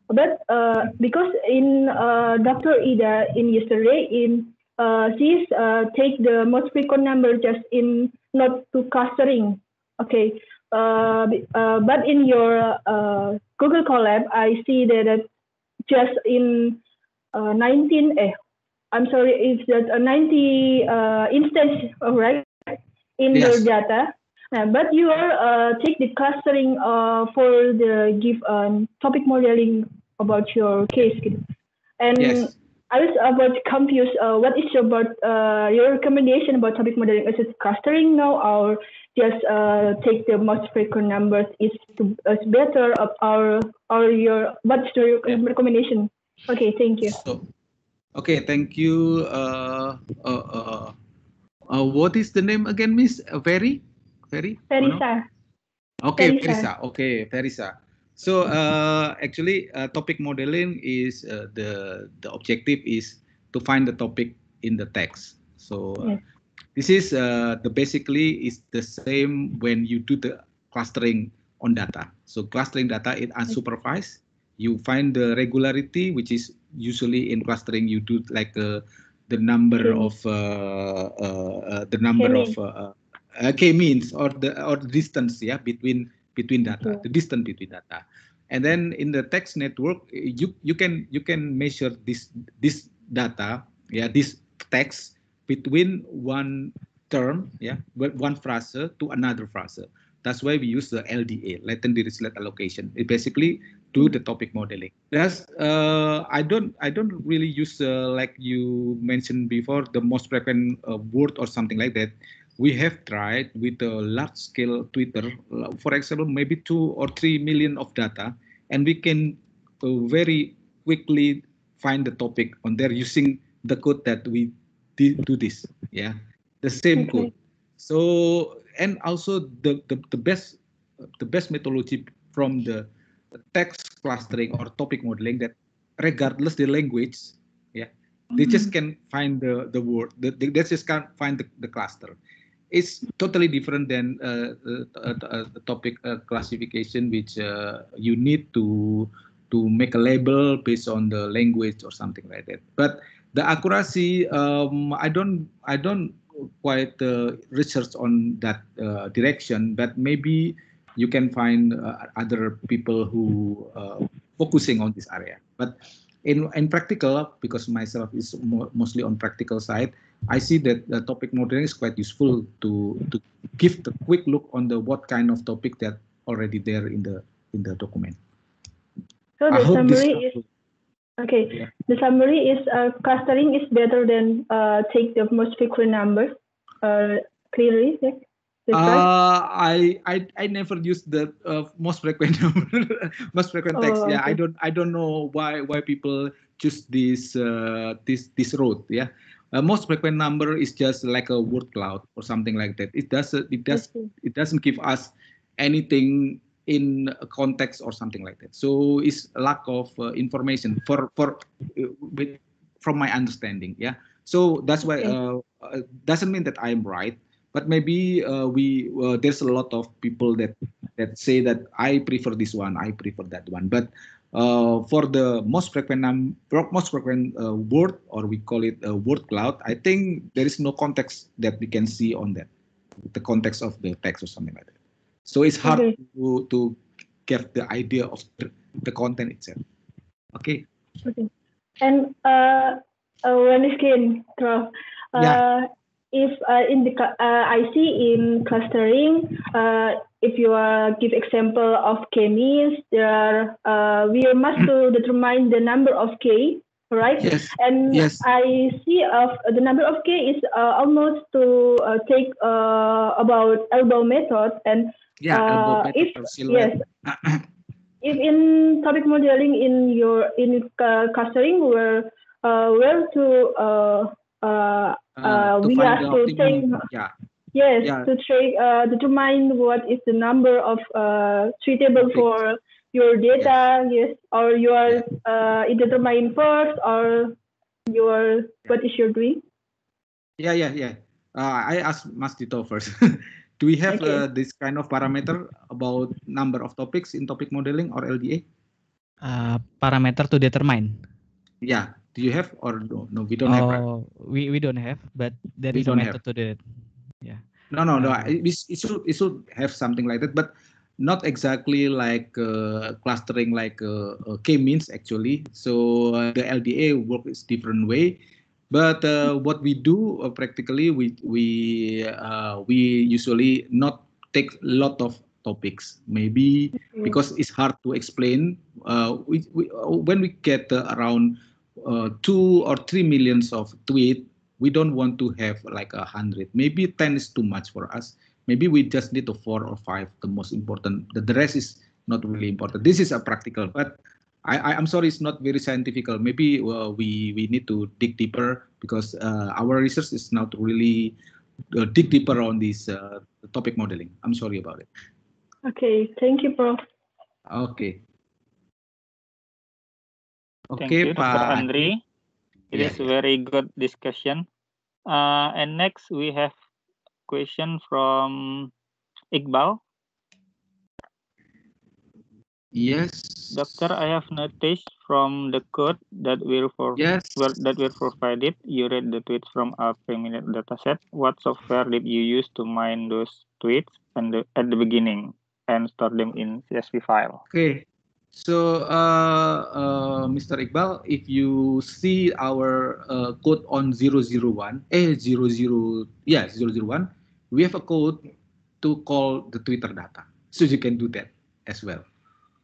but uh, because in uh, dr ida in yesterday in she's take the most frequent number just in not to clustering okay um, uh, but in your uh, Google Colab, I see that uh, just in uh, 19, eh, I'm sorry, it's just uh, 90 uh, instance, right? In yes. your data. but you are take the clustering for the give um, topic modeling about your case. And yes. I was a bit confused. Uh, what is about uh, your recommendation about topic modeling? Is it clustering now, or just uh, take the most frequent numbers is, is better? Or or your what's your recommendation? Okay, thank you. So, okay, thank you. Uh, uh, uh, uh what is the name again, Miss Very? Very? Verisa. Okay, Ferisa. Okay, Ferisa. So uh, actually, uh, topic modeling is uh, the the objective is to find the topic in the text. So uh, yes. this is uh, the basically is the same when you do the clustering on data. So clustering data is unsupervised. You find the regularity, which is usually in clustering you do like uh, the number of the number of uh, k-means or the or distance yeah between between data, yeah. the distance between data. And then in the text network, you you can you can measure this this data, yeah, this text between one term, yeah, one phrase to another phrase. That's why we use the LDA, latent Dirichlet allocation. It basically do the topic modeling. That's uh, I don't I don't really use uh, like you mentioned before the most frequent uh, word or something like that we have tried with a large scale Twitter, for example, maybe two or three million of data, and we can uh, very quickly find the topic on there using the code that we do this. Yeah, the same okay. code. So and also the, the, the best the best methodology from the text clustering or topic modeling that regardless the language, yeah, mm -hmm. they just mm-hmm. can find the the word. The, they, just can't find the, the cluster is totally different than uh, uh, uh, the topic classification, which you need to to make a label based on the language or something like that. But the accuracy, um, I don't, I don't quite uh, research on that uh, direction, but maybe you can find uh, other people who uh, focusing on this area. But in in practical, because myself is mo mostly on practical side, I see that the topic modeling is quite useful to to give the quick look on the what kind of topic that already there in the in the document. So the summary is okay. Yeah. The summary is uh, clustering is better than uh, take the most frequent numbers uh, clearly. Yeah. Uh, I, I I never use the uh, most frequent most frequent text. Oh, okay. Yeah, I don't I don't know why why people choose this uh, this this route. Yeah, uh, most frequent number is just like a word cloud or something like that. It doesn't it does okay. it doesn't give us anything in context or something like that. So it's lack of uh, information for for uh, with, from my understanding. Yeah. So that's why okay. uh, uh doesn't mean that I'm right, but maybe uh, we there's a lot of people that that say that I prefer this one, I prefer that one, but uh, for the most frequent num most frequent uh, word, or we call it a word cloud, I think there is no context that we can see on that, the context of the text or something like that. So it's hard okay. to, to get the idea of the content itself. Okay. Okay. And uh, uh again, uh, yeah. if uh, in the uh, I see in clustering, uh, if you uh, give example of k means, there are, uh, we must to mm. determine the number of k, right? Yes. And yes. I see of the number of k is uh, almost to uh, take uh, about elbow method and yeah, elbow uh, method if, yes. if in topic modeling in your in clustering where where to we have to take yeah Yes, yeah. to, take, uh, determine what is the number of uh, treatable for your data, yeah. yes, or you yeah. uh, determine first, or your what is your doing? Yeah, yeah, yeah. Uh, I asked Mastito first. Do we have okay. uh, this kind of parameter about number of topics in topic modeling or LDA? Uh, parameter to determine. Yeah. Do you have or no? No, we don't oh, have. Oh, We we don't have, but there we is a method have. to do it yeah no no no um, it, should it should have something like that but not exactly like uh, clustering like uh, uh k-means actually so uh, the lda works different way but uh, what we do practically we we we usually not take a lot of topics maybe mm-hmm. because it's hard to explain we, we, when we get around two or three millions of tweets we don't want to have like a hundred maybe 10 is too much for us maybe we just need a four or five the most important the, the rest is not really important this is a practical but I, am sorry, it's not very scientific. Maybe uh, we we need to dig deeper because uh, our research is not really uh, dig deeper on this uh, topic modeling. I'm sorry about it. Okay, thank you, Prof. Okay. Okay, thank you, Pak Andri. It yeah. is very good discussion. Uh, and next we have question from Iqbal. Yes. Doctor, I have noticed from the code that were for yes. Were, that were provided, you read the tweets from a pre dataset. What software did you use to mine those tweets and the, at the beginning and store them in CSV file? Okay. So, uh, uh, Mr. Iqbal, if you see our uh, code on 001, eh, 00, yeah, 001, we have a code to call the Twitter data. So you can do that as well.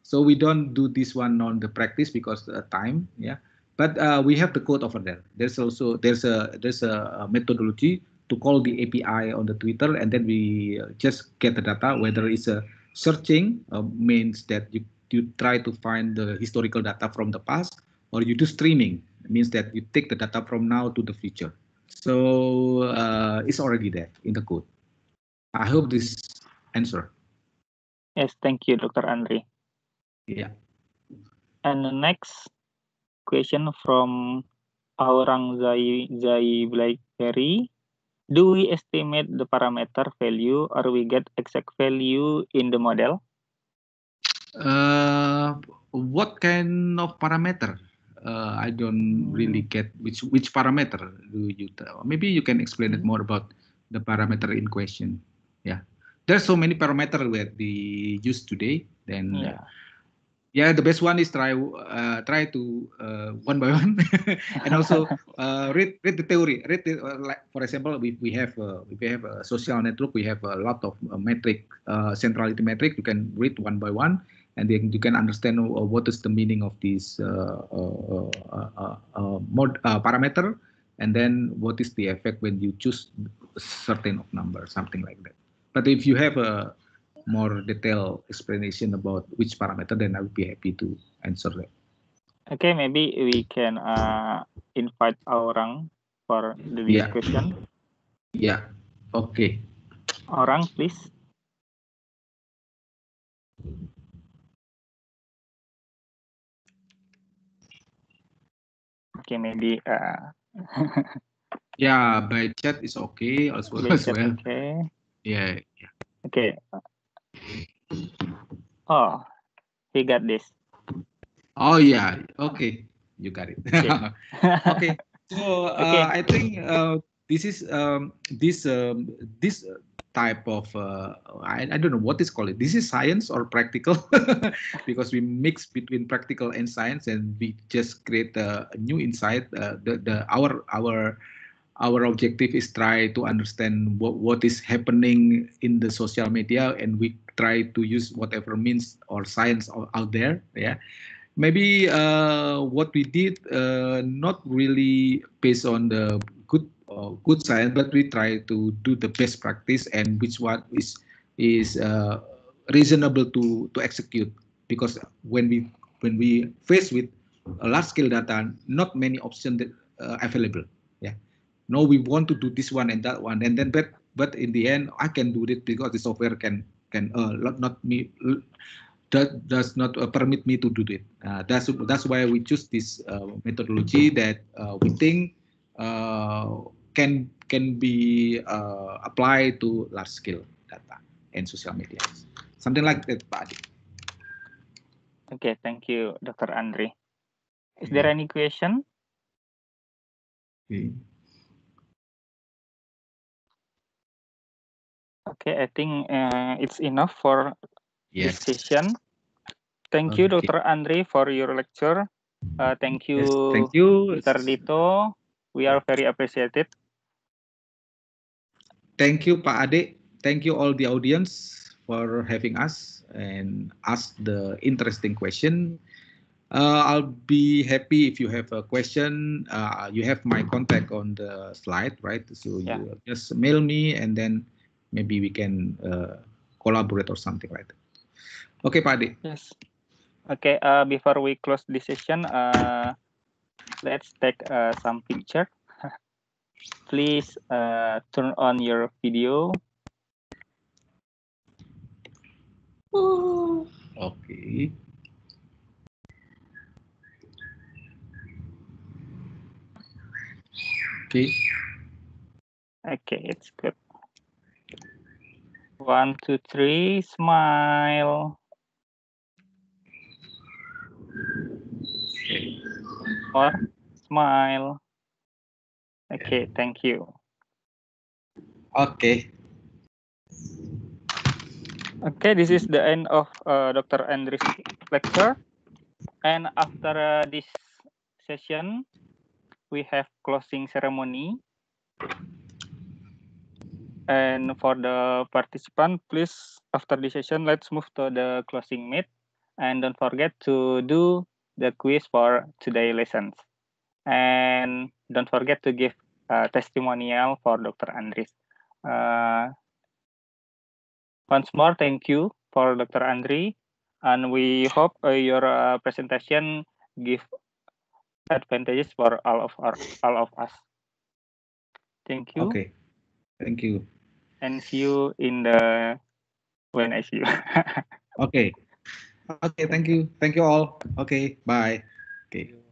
So we don't do this one on the practice because the uh, time, yeah. But uh, we have the code over there. There's also there's a there's a methodology to call the API on the Twitter, and then we uh, just get the data whether it's a searching means that you you try to find the historical data from the past or you do streaming it means that you take the data from now to the future so uh, it's already there in the code i hope this answer yes thank you dr andre yeah and the next question from Aurang Zai Zai Blackberry. Do we estimate the parameter value or we get exact value in the model? Uh, what kind of parameter? Uh, I don't really get which which parameter do you tell? Maybe you can explain it more about the parameter in question. Yeah, there's so many parameter that we use today. Then. Yeah. yeah the best one is try uh, try to uh, one by one and also uh, read read the theory read the, uh, like for example if we have uh, if we have a social network we have a lot of uh, metric centrality metric you can read one by one and they, you can understand uh, what is the meaning of these uh, uh, mod parameter and then what is the effect when you choose certain of number, something like that. But if you have a more detailed explanation about which parameter, then I would be happy to answer that. Okay, maybe we can uh, invite Aurang for the next discussion. Yeah, okay. Orang, please. okay maybe uh yeah by chat is okay as well, as well. okay yeah, yeah okay oh he got this oh yeah okay you got it okay, okay. so uh, okay. i think uh, this is um, this um, this uh, type of uh, I, I, don't know what is called it this is science or practical because we mix between practical and science and we just create a, a new insight uh, the, the our our our objective is try to understand what, what is happening in the social media and we try to use whatever means or science out there yeah maybe uh, what we did uh, not really based on the uh, good science, but we try to do the best practice and which one is is uh, reasonable to to execute. Because when we when we face with large scale data, not many options uh, available. Yeah, no, we want to do this one and that one, and then but but in the end, I can do it because the software can can uh, not me that does not uh, permit me to do it. Uh, that's that's why we choose this uh, methodology that uh, we think uh, can can be uh, applied to large scale data and social media. Something like that, Pak Adi. Okay, thank you, Dr. Andre. Is hmm. there any question? Hmm. Okay. I think uh, it's enough for yes. this session. Thank okay. you, Dr. Andre, for your lecture. Uh, thank you, yes, thank you, Mr. Dito. We are very appreciated. thank you Pak Ade, thank you all the audience for having us and ask the interesting question. Uh, I'll be happy if you have a question. Uh, you have my contact on the slide, right? So yeah. you just mail me and then maybe we can uh, collaborate or something like that. Okay, Pak Ade. Yes. Okay, uh, before we close this session, uh, let's take uh, some picture please uh, turn on your video. Okay. Okay. Okay, it's good. One, two, three, smile. Okay. Or smile. Okay, thank you. Okay. Okay, this is the end of uh, Dr. Andrews' lecture. And after uh, this session, we have closing ceremony. And for the participant, please, after this session, let's move to the closing meet. And don't forget to do the quiz for today lessons and don't forget to give a uh, testimonial for Dr. Andris. Uh, once more, thank you for Dr. Andri, and we hope uh, your uh, presentation give advantages for all of our all of us. Thank you. Okay, thank you. And see you in the when I see you. okay. Okay, thank you. Thank you all. Okay, bye. Okay.